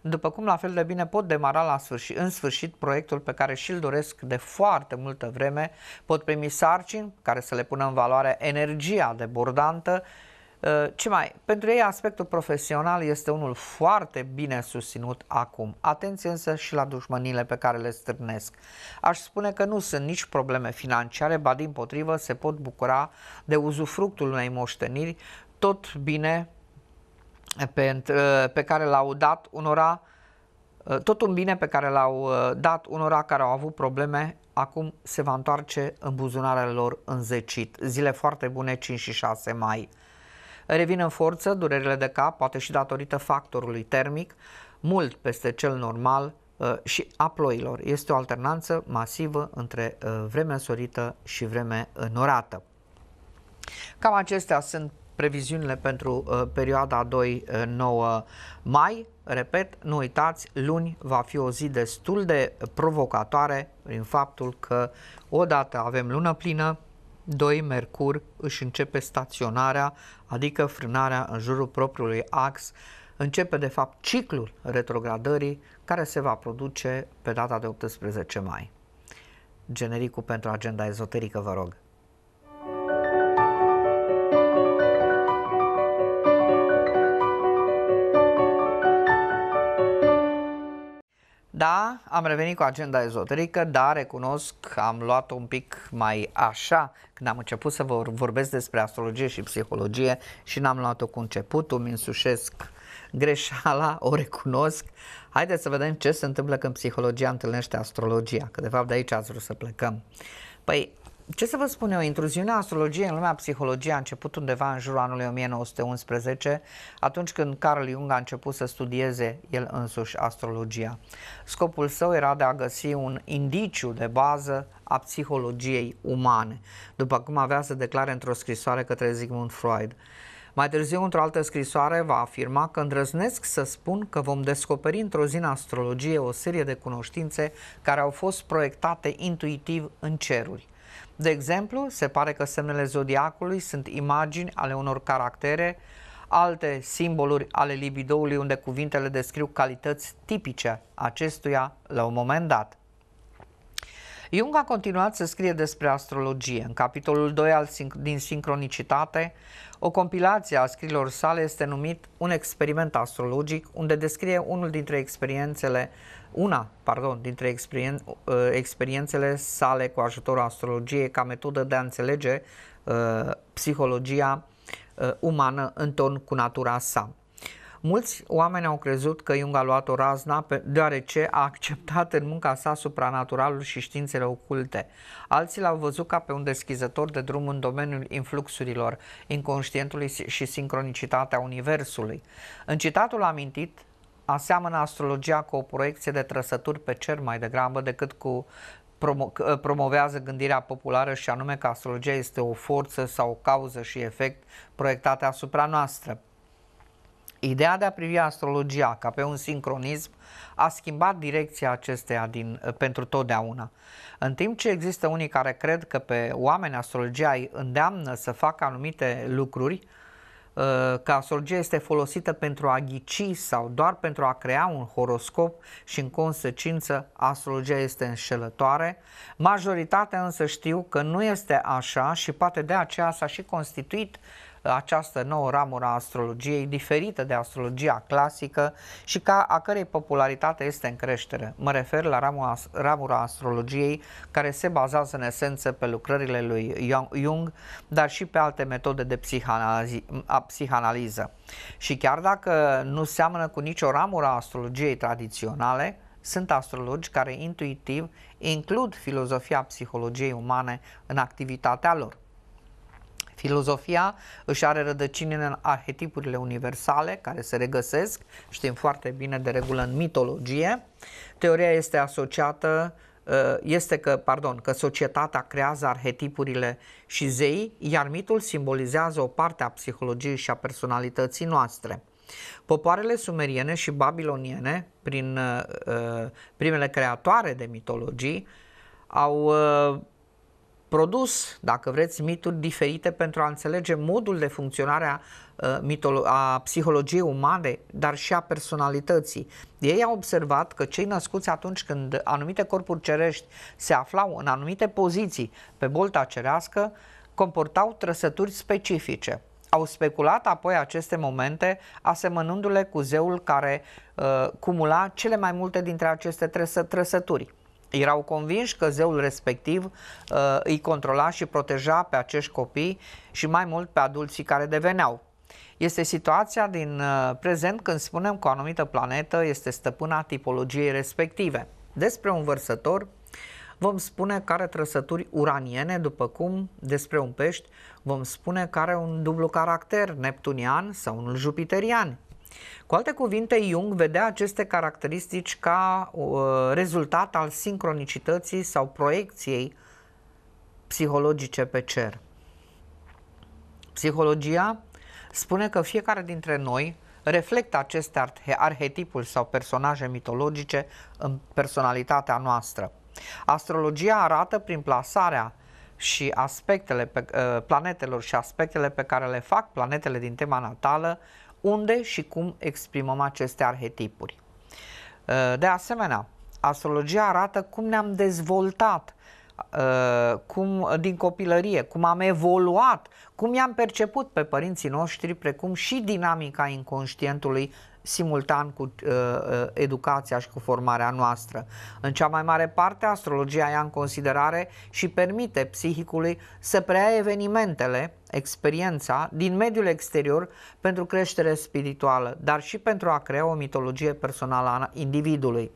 după cum la fel de bine pot demara la sfârșit, în sfârșit proiectul pe care și-l doresc de foarte multă vreme, pot primi sarcini care să le pună în valoare energia debordantă, uh, ce mai? Pentru ei aspectul profesional este unul foarte bine susținut acum. Atenție însă și la dușmănile pe care le strânesc. Aș spune că nu sunt nici probleme financiare, ba din potrivă se pot bucura de uzufructul unei moșteniri, tot bine pe, pe care l-au dat unora, uh, tot un bine pe care l-au uh, dat unora care au avut probleme, acum se va întoarce în buzunarele lor înzecit. Zile foarte bune, 5 și 6 mai. Revin în forță durerile de cap, poate și datorită factorului termic, mult peste cel normal uh, și a ploilor. Este o alternanță masivă între vreme însorită și vreme înorată. Cam acestea sunt previziunile pentru uh, perioada 2-9 uh, mai. Repet, nu uitați, luni va fi o zi destul de provocatoare prin faptul că odată avem lună plină, 2. Mercur își începe staționarea, adică frânarea în jurul propriului ax, începe de fapt ciclul retrogradării care se va produce pe data de 18 mai. Genericul pentru agenda ezoterică, vă rog. Da, am revenit cu agenda ezoterică, da, recunosc că am luat-o un pic mai așa când am început să vă vorbesc despre astrologie și psihologie și n-am luat-o cu începutul, îmi însușesc greșeala, o recunosc. Haideți să vedem ce se întâmplă când psihologia întâlnește astrologia, că de fapt de aici ați vrut să plecăm. Păi ce să vă spun eu, intruziunea astrologiei în lumea psihologiei a început undeva în jurul anului 1911, atunci când Carl Jung a început să studieze el însuși astrologia. Scopul său era de a găsi un indiciu de bază a psihologiei umane, după cum avea să declare într-o scrisoare către Sigmund Freud. Mai târziu, într-o altă scrisoare, va afirma că îndrăznesc să spun că vom descoperi într-o zi în astrologie o serie de cunoștințe care au fost proiectate intuitiv în ceruri. De exemplu, se pare că semnele zodiacului sunt imagini ale unor caractere, alte simboluri ale libidoului unde cuvintele descriu calități tipice acestuia la un moment dat. Jung a continuat să scrie despre astrologie. În capitolul 2 al, din Sincronicitate, o compilație a scrilor sale este numit Un experiment astrologic, unde descrie unul dintre experiențele una, pardon, dintre experien, uh, experiențele sale cu ajutorul astrologiei ca metodă de a înțelege uh, psihologia uh, umană în ton cu natura sa. Mulți oameni au crezut că Jung a luat-o razna deoarece a acceptat în munca sa supranaturalul și științele oculte. Alții l-au văzut ca pe un deschizător de drum în domeniul influxurilor, inconștientului și sincronicitatea Universului. În citatul amintit, aseamănă astrologia cu o proiecție de trăsături pe cer mai degrabă decât cu ă, promovează gândirea populară și anume că astrologia este o forță sau o cauză și efect proiectate asupra noastră. Ideea de a privi astrologia ca pe un sincronism a schimbat direcția acesteia din, pentru totdeauna. În timp ce există unii care cred că pe oameni astrologia îi îndeamnă să facă anumite lucruri, ă, că astrologia este folosită pentru a ghici sau doar pentru a crea un horoscop și în consecință astrologia este înșelătoare. Majoritatea însă știu că nu este așa și poate de aceea s-a și constituit această nouă ramură a astrologiei, diferită de astrologia clasică și ca a cărei popularitate este în creștere. Mă refer la ramura astrologiei care se bazează în esență pe lucrările lui Jung, dar și pe alte metode de psihanaliză. Și chiar dacă nu seamănă cu nicio ramură a astrologiei tradiționale, sunt astrologi care intuitiv includ filozofia psihologiei umane în activitatea lor. Filozofia își are rădăcinile în arhetipurile universale care se regăsesc, știm foarte bine de regulă în mitologie. Teoria este asociată uh, este că, pardon, că societatea creează arhetipurile și zei, iar mitul simbolizează o parte a psihologiei și a personalității noastre. Popoarele sumeriene și babiloniene, prin uh, uh primele creatoare de mitologii, au uh, produs, dacă vreți, mituri diferite pentru a înțelege modul de funcționare a, uh, a psihologiei umane, dar și a personalității. Ei au observat că cei născuți atunci când anumite corpuri cerești se aflau în anumite poziții pe bolta cerească, comportau trăsături specifice. Au speculat apoi aceste momente, asemănându-le cu zeul care uh, cumula cele mai multe dintre aceste trăsături erau convinși că zeul respectiv uh, îi controla și proteja pe acești copii și mai mult pe adulții care deveneau. Este situația din uh, prezent când spunem că o anumită planetă este stăpâna tipologiei respective. Despre un vărsător vom spune că are trăsături uraniene, după cum despre un pești vom spune că are un dublu caracter, neptunian sau unul jupiterian. Cu alte cuvinte, Jung vedea aceste caracteristici ca uh, rezultat al sincronicității sau proiecției psihologice pe cer. Psihologia spune că fiecare dintre noi reflectă aceste arhetipuri sau personaje mitologice în personalitatea noastră. Astrologia arată prin plasarea și aspectele pe, uh, planetelor și aspectele pe care le fac planetele din tema natală unde și cum exprimăm aceste arhetipuri. Uh, de asemenea, astrologia arată cum ne-am dezvoltat uh, cum din copilărie, cum am evoluat, cum i-am perceput pe părinții noștri, precum și dinamica inconștientului simultan cu uh, uh, educația și cu formarea noastră. În cea mai mare parte, astrologia ia în considerare și permite psihicului să preia evenimentele, experiența din mediul exterior pentru creștere spirituală, dar și pentru a crea o mitologie personală a individului.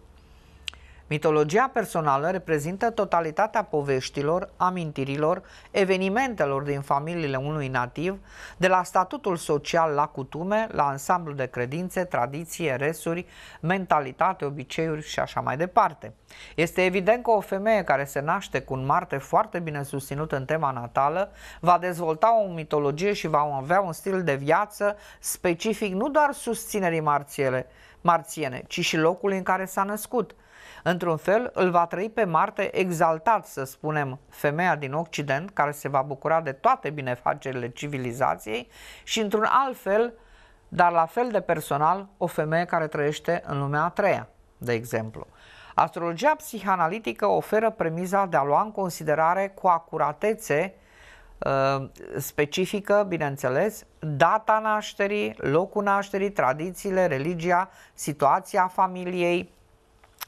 Mitologia personală reprezintă totalitatea poveștilor, amintirilor, evenimentelor din familiile unui nativ, de la statutul social la cutume, la ansamblu de credințe, tradiție, resuri, mentalitate, obiceiuri și așa mai departe. Este evident că o femeie care se naște cu un Marte foarte bine susținut în tema natală va dezvolta o mitologie și va avea un stil de viață specific nu doar susținerii marțiele, marțiene, ci și locul în care s-a născut – Într-un fel, îl va trăi pe Marte exaltat, să spunem, femeia din Occident, care se va bucura de toate binefacerile civilizației și într-un alt fel, dar la fel de personal, o femeie care trăiește în lumea a treia, de exemplu. Astrologia psihanalitică oferă premiza de a lua în considerare cu acuratețe uh, specifică, bineînțeles, data nașterii, locul nașterii, tradițiile, religia, situația familiei,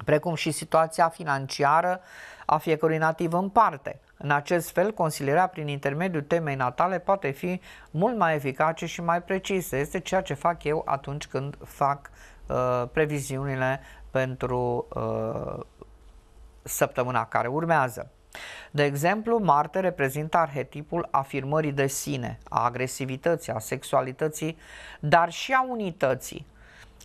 precum și situația financiară a fiecărui nativ în parte. În acest fel, consilierea prin intermediul temei natale poate fi mult mai eficace și mai precisă. Este ceea ce fac eu atunci când fac uh, previziunile pentru uh, săptămâna care urmează. De exemplu, Marte reprezintă arhetipul afirmării de sine, a agresivității, a sexualității, dar și a unității,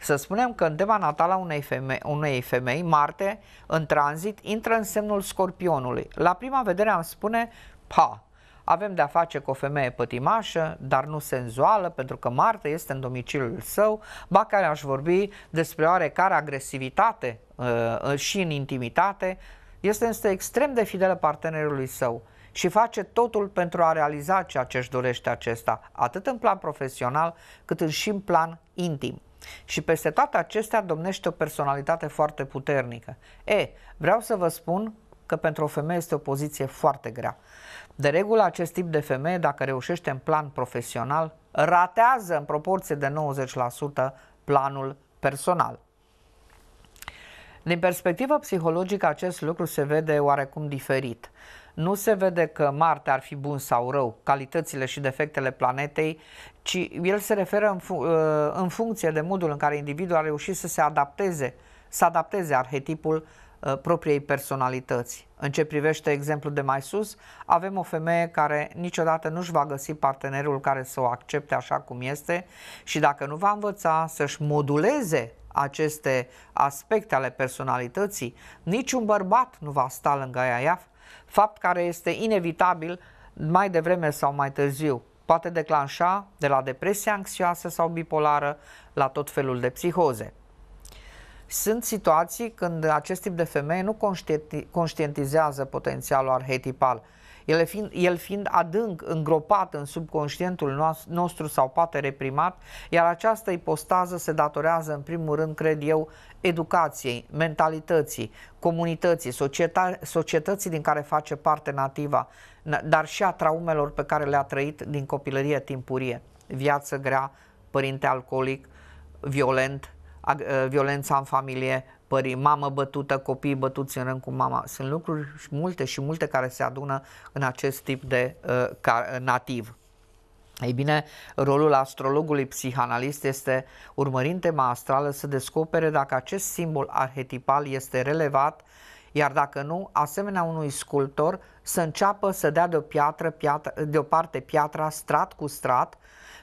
să spunem că în tema natală unei femei, unei femei, Marte, în tranzit, intră în semnul scorpionului. La prima vedere am spune, pa, avem de-a face cu o femeie pătimașă, dar nu senzuală, pentru că Marte este în domiciliul său, ba care aș vorbi despre oarecare agresivitate uh, uh, și în intimitate, este însă extrem de fidelă partenerului său și face totul pentru a realiza ceea ce își dorește acesta, atât în plan profesional, cât și în plan intim. Și peste toate acestea domnește o personalitate foarte puternică. E, vreau să vă spun că pentru o femeie este o poziție foarte grea. De regulă, acest tip de femeie, dacă reușește în plan profesional, ratează în proporție de 90% planul personal. Din perspectivă psihologică, acest lucru se vede oarecum diferit nu se vede că Marte ar fi bun sau rău, calitățile și defectele planetei, ci el se referă în, fu- uh, în funcție de modul în care individul a reușit să se adapteze, să adapteze arhetipul uh, propriei personalități. În ce privește exemplul de mai sus, avem o femeie care niciodată nu-și va găsi partenerul care să o accepte așa cum este și dacă nu va învăța să-și moduleze aceste aspecte ale personalității, niciun bărbat nu va sta lângă ea fapt care este inevitabil mai devreme sau mai târziu. Poate declanșa de la depresie anxioasă sau bipolară la tot felul de psihoze. Sunt situații când acest tip de femeie nu conștientizează potențialul arhetipal, ele fiind, el fiind adânc îngropat în subconștientul nostru sau poate reprimat, iar această ipostază se datorează în primul rând, cred eu, educației, mentalității, comunității, societa- societății din care face parte nativa, dar și a traumelor pe care le-a trăit din copilărie timpurie. Viață grea, părinte alcoolic, violent, ă, violența în familie, părinte, mamă bătută, copii bătuți în rând cu mama. Sunt lucruri multe și multe care se adună în acest tip de uh, ca, nativ. Ei bine, rolul astrologului psihanalist este, urmărind tema astrală, să descopere dacă acest simbol arhetipal este relevat, iar dacă nu, asemenea unui sculptor, să înceapă să dea de o piatră, piatră, deoparte piatra strat cu strat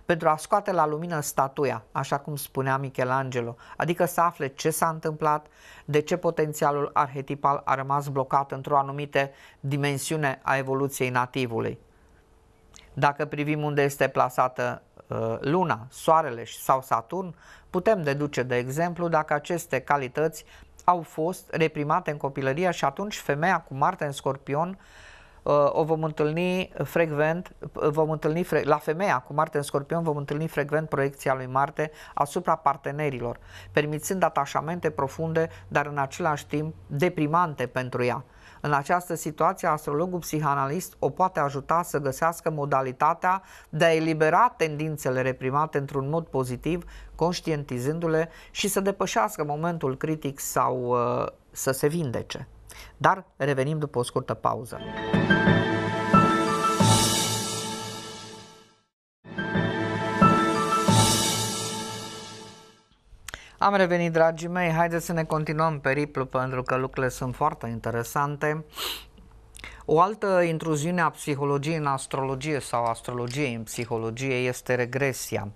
pentru a scoate la lumină statuia, așa cum spunea Michelangelo, adică să afle ce s-a întâmplat, de ce potențialul arhetipal a rămas blocat într-o anumită dimensiune a evoluției nativului. Dacă privim unde este plasată uh, Luna, Soarele sau Saturn, putem deduce, de exemplu, dacă aceste calități au fost reprimate în copilărie și atunci femeia cu Marte în Scorpion uh, o vom întâlni frecvent, uh, vom întâlni fre- la femeia cu Marte în Scorpion vom întâlni frecvent proiecția lui Marte asupra partenerilor, permițând atașamente profunde, dar în același timp deprimante pentru ea. În această situație, astrologul psihanalist o poate ajuta să găsească modalitatea de a elibera tendințele reprimate într-un mod pozitiv, conștientizându-le și să depășească momentul critic sau uh, să se vindece. Dar revenim după o scurtă pauză. Am revenit, dragii mei, haideți să ne continuăm periplul pentru că lucrurile sunt foarte interesante. O altă intruziune a psihologiei în astrologie sau astrologiei în psihologie este regresia.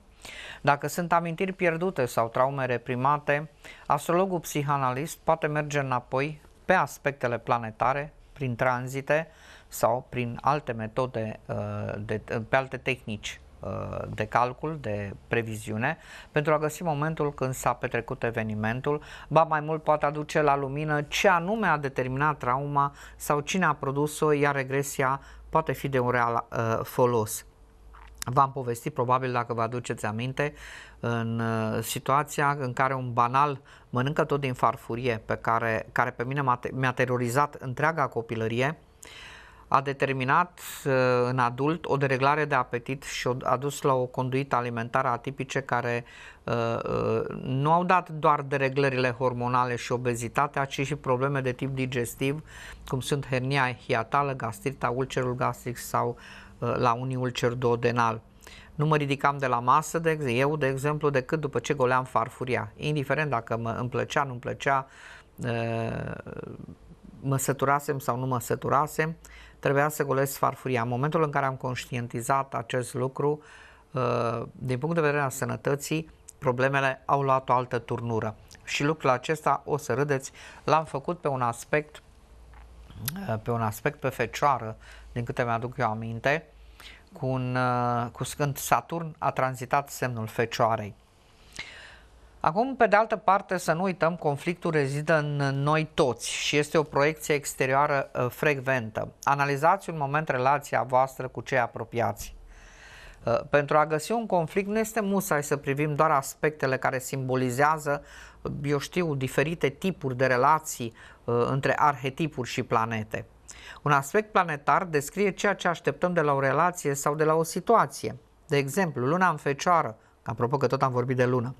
Dacă sunt amintiri pierdute sau traume reprimate, astrologul psihanalist poate merge înapoi pe aspectele planetare, prin tranzite sau prin alte metode, uh, de, pe alte tehnici. Uh, de calcul, de previziune, pentru a găsi momentul când s-a petrecut evenimentul, ba mai mult poate aduce la lumină ce anume a determinat trauma sau cine a produs-o, iar regresia poate fi de un real uh, folos. V-am povestit, probabil dacă vă aduceți aminte, în uh, situația în care un banal mănâncă tot din farfurie, pe care, care pe mine mi-a terorizat întreaga copilărie, uh, a determinat uh, în adult o dereglare de apetit și a dus la o conduită alimentară atipice care uh, uh, nu au dat doar dereglările hormonale și obezitatea, ci și probleme de tip digestiv, cum sunt hernia hiatală, gastrita, ulcerul gastric sau la unii ulcer duodenal. Nu mă ridicam de la masă, de exemplu, eu, de exemplu, decât după ce goleam farfuria. Indiferent dacă mă, îmi plăcea, nu-mi plăcea, mă săturasem sau nu mă săturasem, trebuia să golesc farfuria. În momentul în care am conștientizat acest lucru, uh, din punct de vedere al sănătății, problemele au luat o altă turnură. Și lucrul acesta, o să râdeți, l-am făcut pe un aspect uh, pe un aspect pe fecioară, din câte mi-aduc eu aminte, cu, un, uh, cu când Saturn a tranzitat semnul fecioarei. Acum, pe de altă parte, să nu uităm, conflictul rezidă în noi toți și este o proiecție exterioară uh, frecventă. Analizați un moment relația voastră cu cei apropiați. Uh, pentru a găsi un conflict nu este musai să privim doar aspectele care simbolizează, uh, eu știu, diferite tipuri de relații între arhetipuri și planete. Un aspect planetar descrie ceea ce așteptăm de la o relație sau de la o situație. De exemplu, luna în fecioară, apropo că tot am vorbit de lună,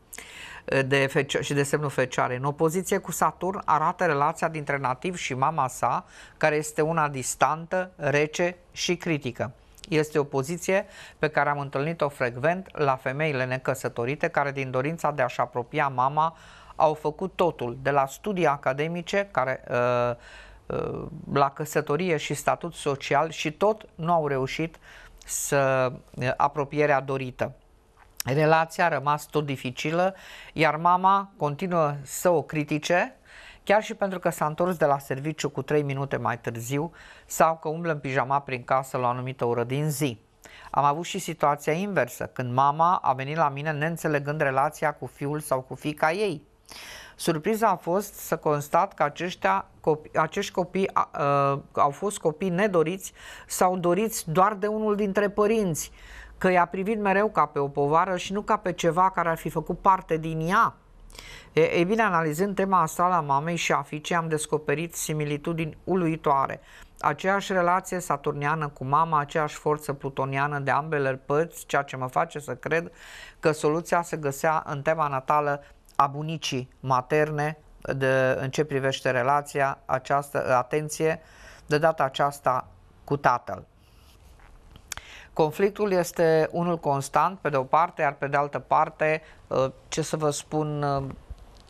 de și de semnul fecioare. În opoziție cu Saturn arată relația dintre nativ și mama sa, care este una distantă, rece și critică. Este o poziție pe care am întâlnit-o frecvent la femeile necăsătorite care din dorința de a-și apropia mama au făcut totul, de la studii academice care, uh, uh, la căsătorie și statut social și tot nu au reușit să uh, apropierea dorită. Relația a rămas tot dificilă, iar mama continuă să o critique, chiar și pentru că s-a întors de la serviciu cu 3 minute mai târziu sau că umblă în pijama prin casă la o anumită oră din zi. Am avut și situația inversă, când mama a venit la mine neînțelegând relația cu fiul sau cu fica ei. Surpriza a fost să constat că aceștia, acești copii uh, au fost copii nedoriți sau doriți doar de unul dintre părinți. Uh, că i-a privit mereu ca pe o povară și nu ca pe ceva care ar fi făcut parte din ea. E, e bine, analizând tema asta la mamei și a fiicei, am descoperit similitudini uluitoare. Aceeași relație saturniană cu mama, aceeași forță plutoniană de ambele părți, ceea ce mă face să cred că soluția se găsea în tema natală a bunicii materne de, în ce privește relația această atenție de data aceasta cu tatăl. Conflictul este unul constant, pe de o parte, iar pe de altă parte, uh, ce să vă spun, uh,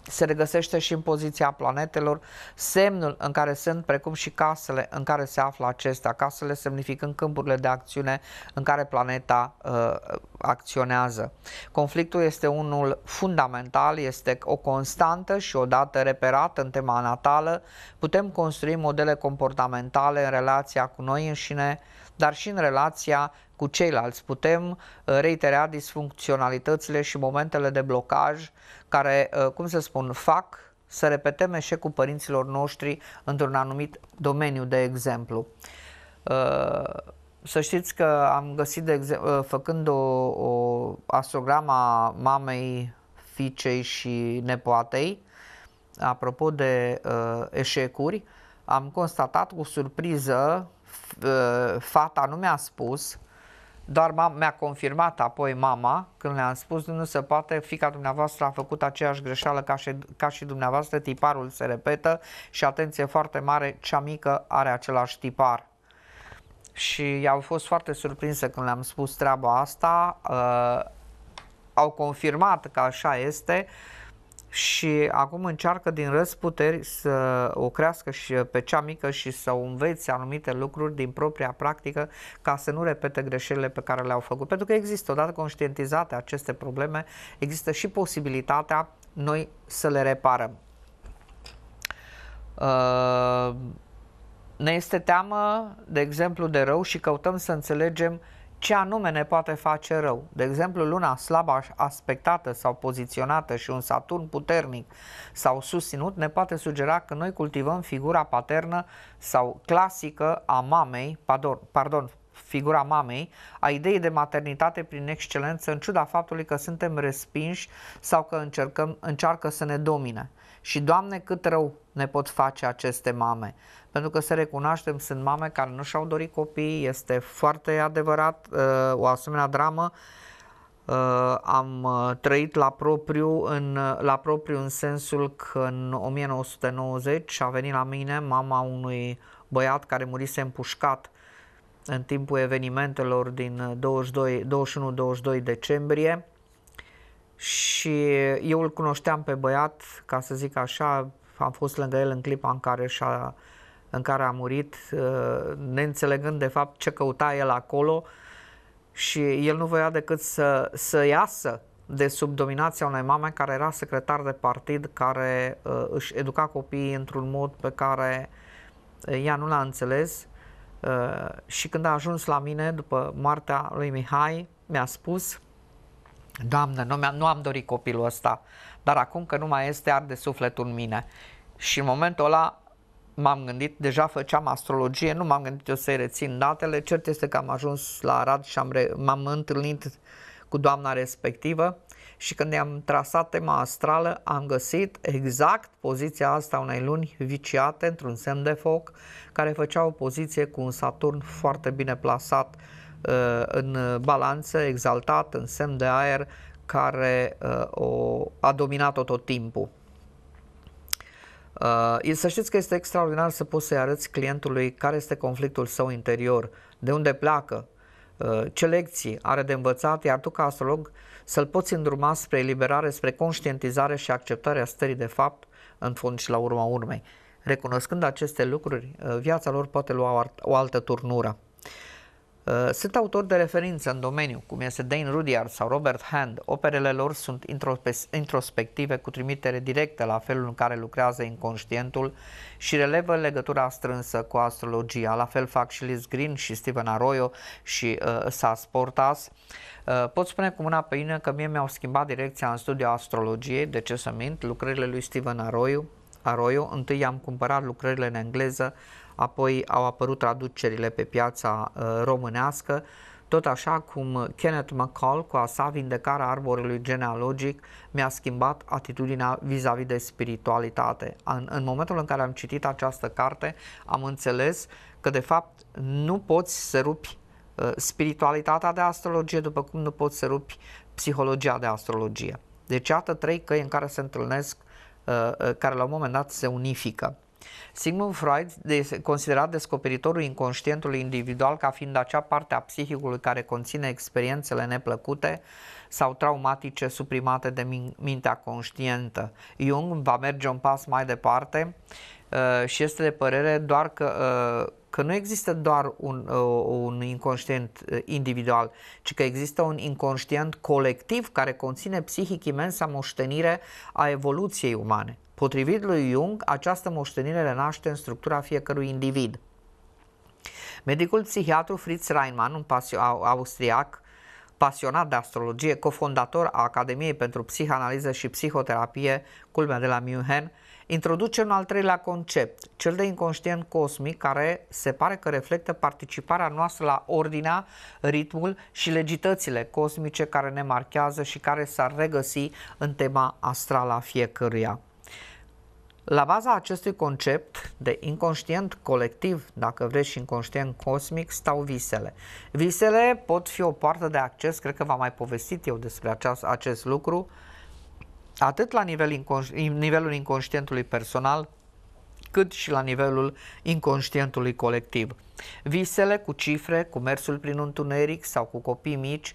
se regăsește și în poziția planetelor, semnul în care sunt, precum și casele în care se află acestea, casele semnificând câmpurile de acțiune în care planeta uh, acționează. Conflictul este unul fundamental, este o constantă și odată reperată în tema natală, putem construi modele comportamentale în relația cu noi înșine, uh, dar și în relația cu ceilalți. Putem uh, reitera disfuncționalitățile și momentele de blocaj care, uh, cum să spun, fac să repetăm eșecul părinților noștri într-un anumit domeniu, de exemplu. Uh, să știți că am găsit, de exemplu, făcând o, o astrograma mamei, fiicei și nepoatei, apropo de uh, eșecuri, am constatat cu surpriză Uh, fata nu mi-a spus, doar mi-a confirmat apoi mama când le-am spus, nu se poate, fica dumneavoastră a făcut aceeași greșeală ca și, ca și dumneavoastră, tiparul se repetă și atenție foarte mare, cea mică are același tipar. Și au fost foarte surprinse când le-am spus treaba asta, uh, au confirmat că așa este, uh, și acum încearcă din răzputeri să o crească și uh, pe cea mică și să o înveți anumite lucruri din propria practică ca să nu repete greșelile pe care le-au făcut. Pentru că există, odată conștientizate aceste probleme, există și posibilitatea noi să le reparăm. Uh, ne este teamă, de exemplu, de rău și căutăm să înțelegem ce anume ne poate face rău. De exemplu, luna slab aspectată sau poziționată și un Saturn puternic sau susținut ne poate sugera că noi cultivăm figura paternă sau clasică a mamei, pardon, pardon figura mamei, a ideii de maternitate prin excelență, în ciuda faptului că suntem respinși sau că încercăm, încearcă să ne domine. Și, Doamne, cât rău ne pot face aceste mame. Pentru că să recunoaștem, sunt mame care nu și-au dorit copii, este foarte adevărat uh, o asemenea dramă. Uh, am uh, trăit la propriu în, la propriu în sensul că în 1990 a venit la mine mama unui băiat care murise împușcat în timpul evenimentelor din 22, 21-22 decembrie și eu îl cunoșteam pe băiat, ca să zic așa, am fost lângă el în clipa în care și-a în care a murit, uh, neînțelegând de fapt ce căuta el acolo și el nu voia decât să, să iasă de sub dominația unei mame care era secretar de partid, care uh, își educa copiii într-un mod pe care uh, ea nu l-a înțeles. Uh, și când a ajuns la mine, după moartea lui Mihai, mi-a spus Doamnă, nu, nu am dorit copilul ăsta, dar acum că nu mai este, arde sufletul în mine. Și în momentul ăla m-am gândit, deja făceam astrologie, nu m-am gândit eu să-i rețin datele, cert este că am ajuns la Arad și am re- m-am întâlnit cu doamna respectivă și când i-am trasat tema astrală am găsit exact poziția asta unei luni viciate într-un semn de foc care făcea o poziție cu un Saturn foarte bine plasat Uh, în balanță, exaltat, în semn de aer, care uh, o, a dominat-o tot timpul. Uh, să știți că este extraordinar să poți să-i arăți clientului care este conflictul său interior, de unde pleacă, uh, ce lecții are de învățat, iar tu ca astrolog să-l poți îndruma spre eliberare, spre conștientizare și acceptarea stării de fapt în fund și la urma urmei. Recunoscând aceste lucruri, uh, viața lor poate lua o altă turnură. Uh, sunt autori de referință în domeniu, cum este Dane Rudyard sau Robert Hand. Operele lor sunt introspective cu trimitere directă la felul în care lucrează inconștientul și relevă legătura strânsă cu astrologia. La fel fac și Liz Green și Steven Arroyo și uh, Sas Portas. Uh, pot spune cu mâna pe ină că mie mi-au schimbat direcția în studiul astrologiei, de ce să mint, lucrările lui Steven Arroyo. Arroyo. Întâi am cumpărat lucrările în engleză, apoi au apărut traducerile pe piața uh, românească, tot așa cum Kenneth McCall cu a sa vindecarea arborului genealogic mi-a schimbat atitudinea vis-a-vis de spiritualitate. În, în momentul în care am citit această carte, am înțeles că de fapt nu poți să rupi uh, spiritualitatea de astrologie după cum nu poți să rupi psihologia de astrologie. Deci iată trei căi în care se întâlnesc, uh, uh care la un moment dat se unifică. Sigmund Freud, considerat descoperitorul inconștientului individual ca fiind acea parte a psihicului care conține experiențele neplăcute sau traumatice suprimate de mintea conștientă. Jung va merge un pas mai departe uh, și este de părere doar că uh, că nu există doar un, uh, un inconștient individual, ci că există un inconștient colectiv care conține psihic imensa moștenire a evoluției umane. Potrivit lui Jung, această moștenire renaște în structura fiecărui individ. Medicul psihiatru Fritz Reinmann, un pasio- austriac pasionat de astrologie, cofondator a Academiei pentru Psihanaliză și Psihoterapie, culmea de la München, introduce un al treilea concept, cel de inconștient cosmic, care se pare că reflectă participarea noastră la ordinea, ritmul și legitățile cosmice care ne marchează și care s-ar regăsi în tema astrală a fiecăruia. La baza acestui concept de inconștient colectiv, dacă vreți și inconștient cosmic, stau visele. Visele pot fi o poartă de acces, cred că v-am mai povestit eu despre aceast, acest lucru, atât la nivel inconș- nivelul inconștientului personal, cât și la nivelul inconștientului colectiv. Visele cu cifre, cu mersul prin întuneric sau cu copii mici,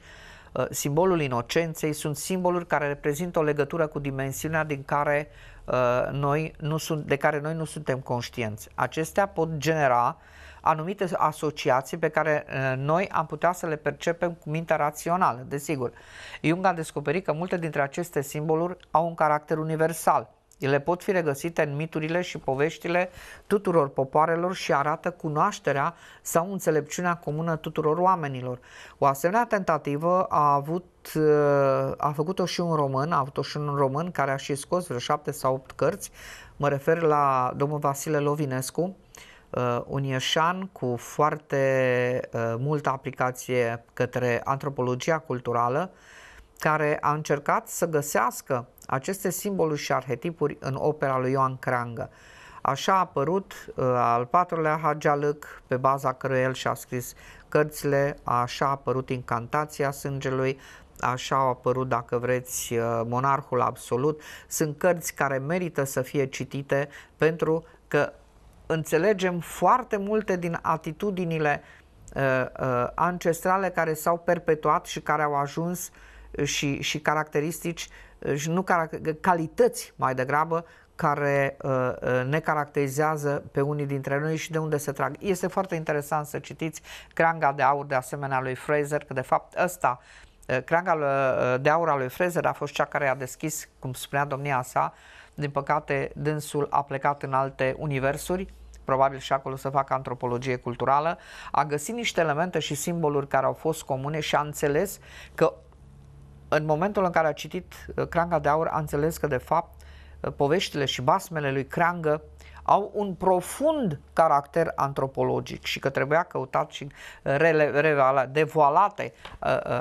ă, simbolul inocenței sunt simboluri care reprezintă o legătură cu dimensiunea din care Uh, noi nu sunt, de care noi nu suntem conștienți. Acestea pot genera anumite asociații pe care uh, noi am putea să le percepem cu mintea rațională, desigur. Jung a descoperit că multe dintre aceste simboluri au un caracter universal ele pot fi regăsite în miturile și poveștile tuturor popoarelor și arată cunoașterea sau înțelepciunea comună tuturor oamenilor. O asemenea tentativă a avut a făcut-o și un român, a avut-o și un român care a și scos vreo șapte sau opt cărți. Mă refer la domnul Vasile Lovinescu, uh, un ieșan cu foarte uh, multă aplicație către antropologia culturală, care a încercat să găsească aceste simboluri și arhetipuri în opera lui Ioan Creangă. Așa a apărut uh, al patrulea Hagealâc, pe baza căruia el și-a scris cărțile, așa a apărut Incantația Sângelui, așa a apărut, dacă vreți, uh, Monarhul Absolut. Sunt cărți care merită să fie citite pentru că înțelegem foarte multe din atitudinile uh, uh, ancestrale care s-au perpetuat și care au ajuns uh, și, și caracteristici uh, și nu carac- calități mai degrabă care uh, uh, ne caracterizează pe unii dintre noi și de unde se trag. Este foarte interesant să citiți Creanga de Aur de asemenea lui Fraser, că de fapt ăsta, uh, Creanga uh, de Aur a lui Fraser a fost cea care a deschis, cum spunea domnia sa, din păcate dânsul a plecat în alte universuri, probabil și acolo să facă antropologie culturală, a găsit niște elemente și simboluri care au fost comune și a înțeles că în momentul în care a citit uh, Cranga de Aur, a înțeles că, de fapt, uh, poveștile și basmele lui Crangă au un profund caracter antropologic și că trebuia căutat și uh, revela, devoalate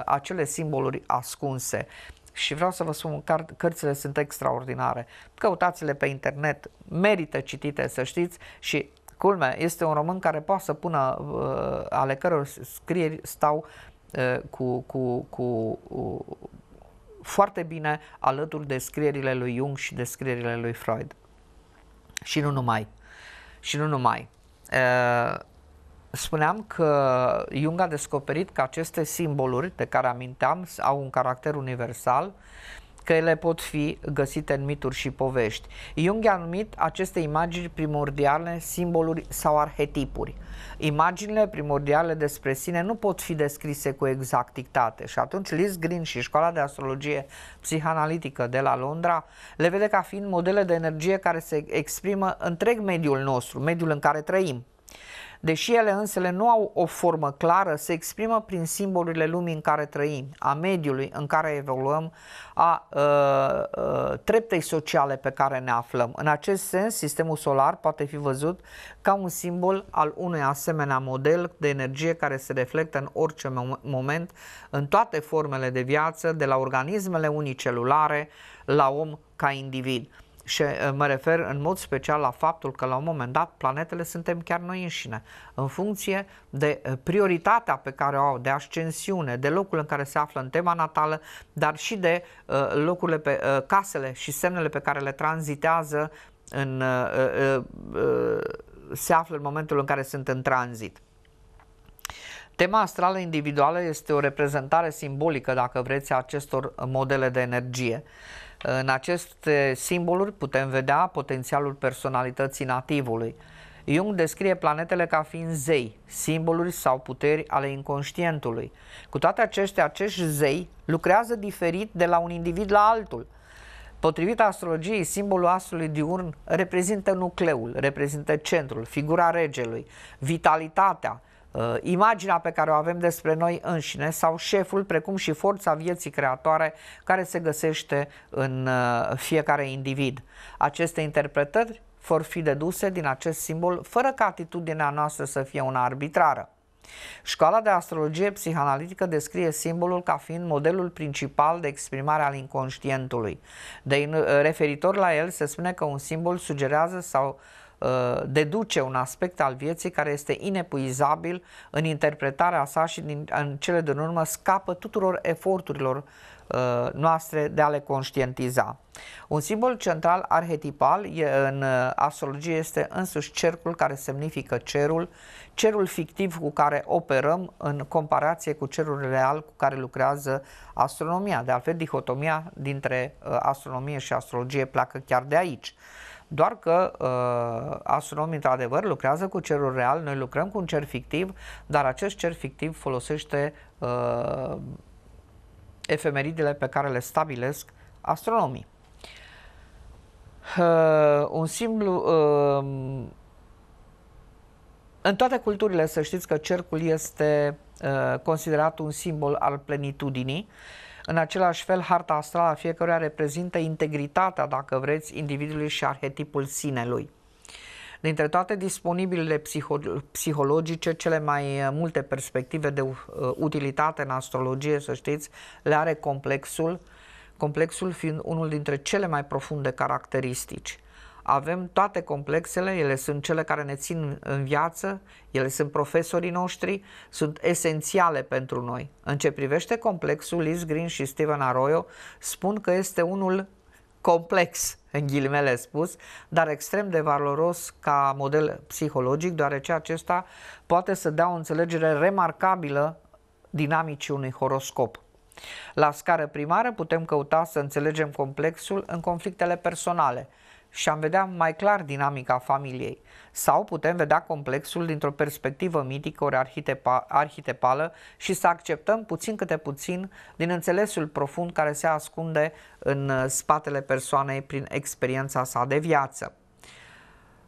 acele simboluri ascunse. Și vreau să vă spun, car- cărțile sunt extraordinare. Căutați-le pe internet, merită citite, să știți, și culmea, este un român care poate să pună, ale căror scrieri stau Uh, cu, cu, cu, uh, foarte bine alături de scrierile lui Jung și de scrierile lui Freud. Și nu numai. Și nu numai. Uh, spuneam că Jung a descoperit că aceste simboluri de care aminteam au un caracter universal că ele pot fi găsite în mituri și povești. Jung a numit aceste imagini primordiale simboluri sau arhetipuri. Imaginile primordiale despre sine nu pot fi descrise cu exactitate și atunci Liz Green și Școala de Astrologie Psihanalitică de la Londra le vede ca fiind modele de energie care se exprimă întreg mediul nostru, mediul în care trăim. Deși ele însele nu au o formă clară, se exprimă prin simbolurile lumii în care trăim, a mediului în care evoluăm, a a, ă, a ă, treptei sociale pe care ne aflăm. În acest sens, sistemul solar poate fi văzut ca un simbol al unui asemenea model de energie care se reflectă în orice moment, în toate formele de viață, de la organismele unicelulare la om ca individ. Și uh, mă refer în mod special la faptul că la un moment dat planetele suntem chiar noi înșine, în funcție de uh, prioritatea pe care o au, de ascensiune, de locul în care se află în tema natală, dar și de uh, locurile pe casele și semnele pe care le tranzitează în, se află în momentul în care sunt în tranzit. Tema astrală individuală este o reprezentare simbolică, dacă vreți, a acestor modele de energie. Uh, în aceste simboluri putem vedea potențialul personalității nativului. Jung descrie planetele ca fiind zei, simboluri sau puteri ale inconștientului. Cu toate acestea, acești zei lucrează diferit de la un individ la altul. Potrivit astrologiei, simbolul astrului diurn reprezintă nucleul, reprezintă centrul, figura regelui, vitalitatea, Uh, imaginea pe care o avem despre noi înșine sau șeful, precum și forța vieții creatoare care se găsește în uh, fiecare individ. Aceste interpretări vor fi deduse din acest simbol fără ca atitudinea noastră să fie una arbitrară. Școala de astrologie psihanalitică descrie simbolul ca fiind modelul principal de exprimare al inconștientului. De, uh, referitor la el, se spune că un simbol sugerează sau uh, Uh, deduce un aspect al vieții care este inepuizabil în interpretarea sa și din, în cele din urmă scapă tuturor eforturilor uh, noastre de a le conștientiza. Un simbol central arhetipal în uh, astrologie este însuși cercul care semnifică cerul, cerul fictiv cu care operăm în comparație cu cerul real cu care lucrează astronomia. De altfel, dihotomia dintre astronomie și astrologie pleacă chiar de aici. Doar că uh, astronomii, într-adevăr, lucrează cu cerul real, noi lucrăm cu un cer fictiv, dar acest cer fictiv folosește uh, efemeridele pe care le stabilesc astronomii. Uh, un simplu... Uh, în toate culturile să știți că cercul este uh, considerat un simbol al plenitudinii. Uh, în același fel, harta astrală a fiecăruia reprezintă integritatea, dacă vreți, individului și arhetipul sinelui. Dintre toate disponibilele psiho- psihologice, cele mai uh, multe perspective de uh, utilitate în astrologie, să știți, le are complexul, complexul fiind unul dintre cele mai profunde caracteristici avem toate complexele, ele sunt cele care ne țin în viață, ele sunt profesorii noștri, sunt esențiale pentru noi. În ce privește complexul, Liz Green și Steven Arroyo spun că este unul complex, în ghilimele spus, dar extrem de valoros ca model psihologic, deoarece acesta poate să dea o înțelegere remarcabilă dinamicii unui horoscop. La scară primară putem căuta să înțelegem complexul în conflictele personale – și am vedea mai clar dinamica familiei. Sau putem vedea complexul dintr-o perspectivă mitică ori arhitepa- arhitepală și să acceptăm puțin câte puțin din înțelesul profund care se ascunde în uh, spatele persoanei prin experiența sa de viață.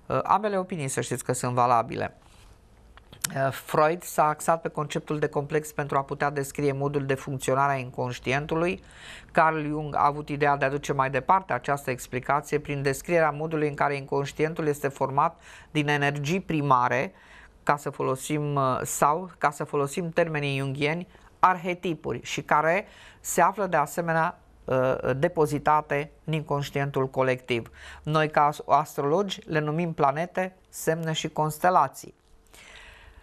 Uh, ambele opinii să știți că sunt valabile. Eh, Freud s-a axat pe conceptul de complex pentru a putea descrie modul de funcționare a inconștientului. Carl Jung a avut ideea de a duce mai departe această explicație prin descrierea modului în care inconștientul este format din energii primare, ca să folosim eh, sau ca să folosim termenii jungieni, arhetipuri și care se află de asemenea eh, depozitate în inconștientul colectiv. Noi ca astrologi le numim planete, semne și constelații.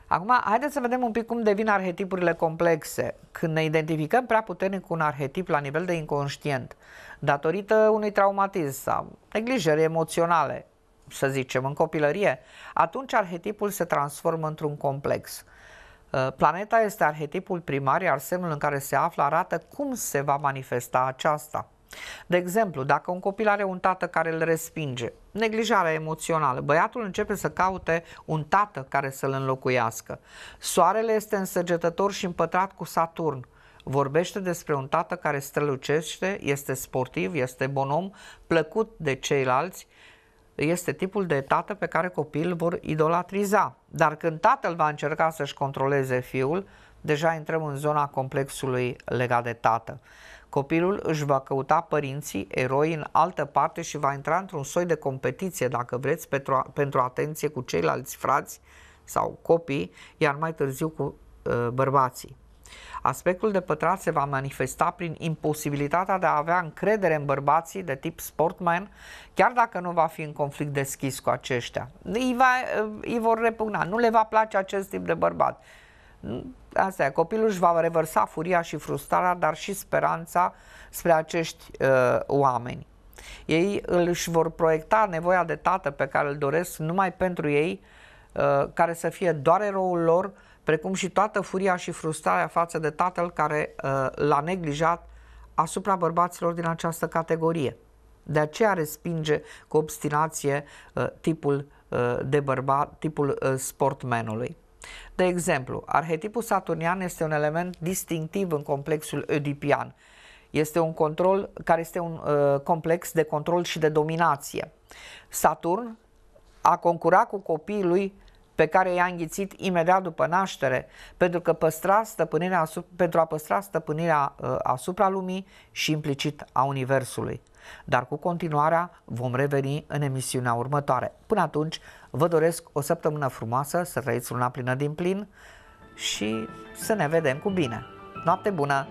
Acum, haideți să vedem un pic cum devin arhetipurile complexe. Când ne identificăm prea puternic cu un arhetip la nivel de inconștient, datorită unui traumatism sau neglijări emoționale, să zicem, în copilărie, atunci arhetipul se transformă într-un complex. Uh, planeta este arhetipul primar, iar semnul în care se află arată cum se va manifesta aceasta. De exemplu, dacă un copil are un tată care îl respinge, neglijarea emoțională, băiatul începe să caute un tată care să-l înlocuiască. Soarele este însăgetător și împătrat cu Saturn. Vorbește despre un tată care strălucește, este sportiv, este om, plăcut de ceilalți, este tipul de tată pe care copil vor idolatriza. Dar când tatăl va încerca să-și controleze fiul, deja intrăm în zona complexului legat de tată. Copilul își va căuta părinții, eroi în altă parte și va intra într-un soi de competiție, dacă vreți, pentru, a, pentru atenție cu ceilalți frați sau copii, iar mai târziu cu uh, bărbații. Aspectul de pătrat se va manifesta prin imposibilitatea de a avea încredere în bărbații de tip sportman, chiar dacă nu va fi în conflict deschis cu aceștia. Îi, va, îi vor repugna, nu le va place acest tip de bărbat asta e, copilul își va reversa furia și frustrarea, dar și speranța spre acești uh, oameni. Ei își vor proiecta nevoia de tată pe care îl doresc numai pentru ei, uh, care să fie doar eroul lor, precum și toată furia și frustrarea față de tatăl care uh, l-a neglijat asupra bărbaților din această categorie. De aceea respinge cu obstinație uh, tipul uh, de bărbat, tipul uh, sportmenului. De exemplu, arhetipul saturnian este un element distinctiv în complexul oedipian. Este un control care este un uh, complex de control și de dominație. Saturn a concurat cu copiii lui pe care i-a înghițit imediat după naștere, pentru, că păstra stăpânirea asupra, pentru a păstra stăpânirea uh, asupra lumii și implicit a Universului. Dar cu continuarea vom reveni în emisiunea următoare. Până atunci, vă doresc o săptămână frumoasă, să trăiți luna plină din plin și să ne vedem cu bine. Noapte bună!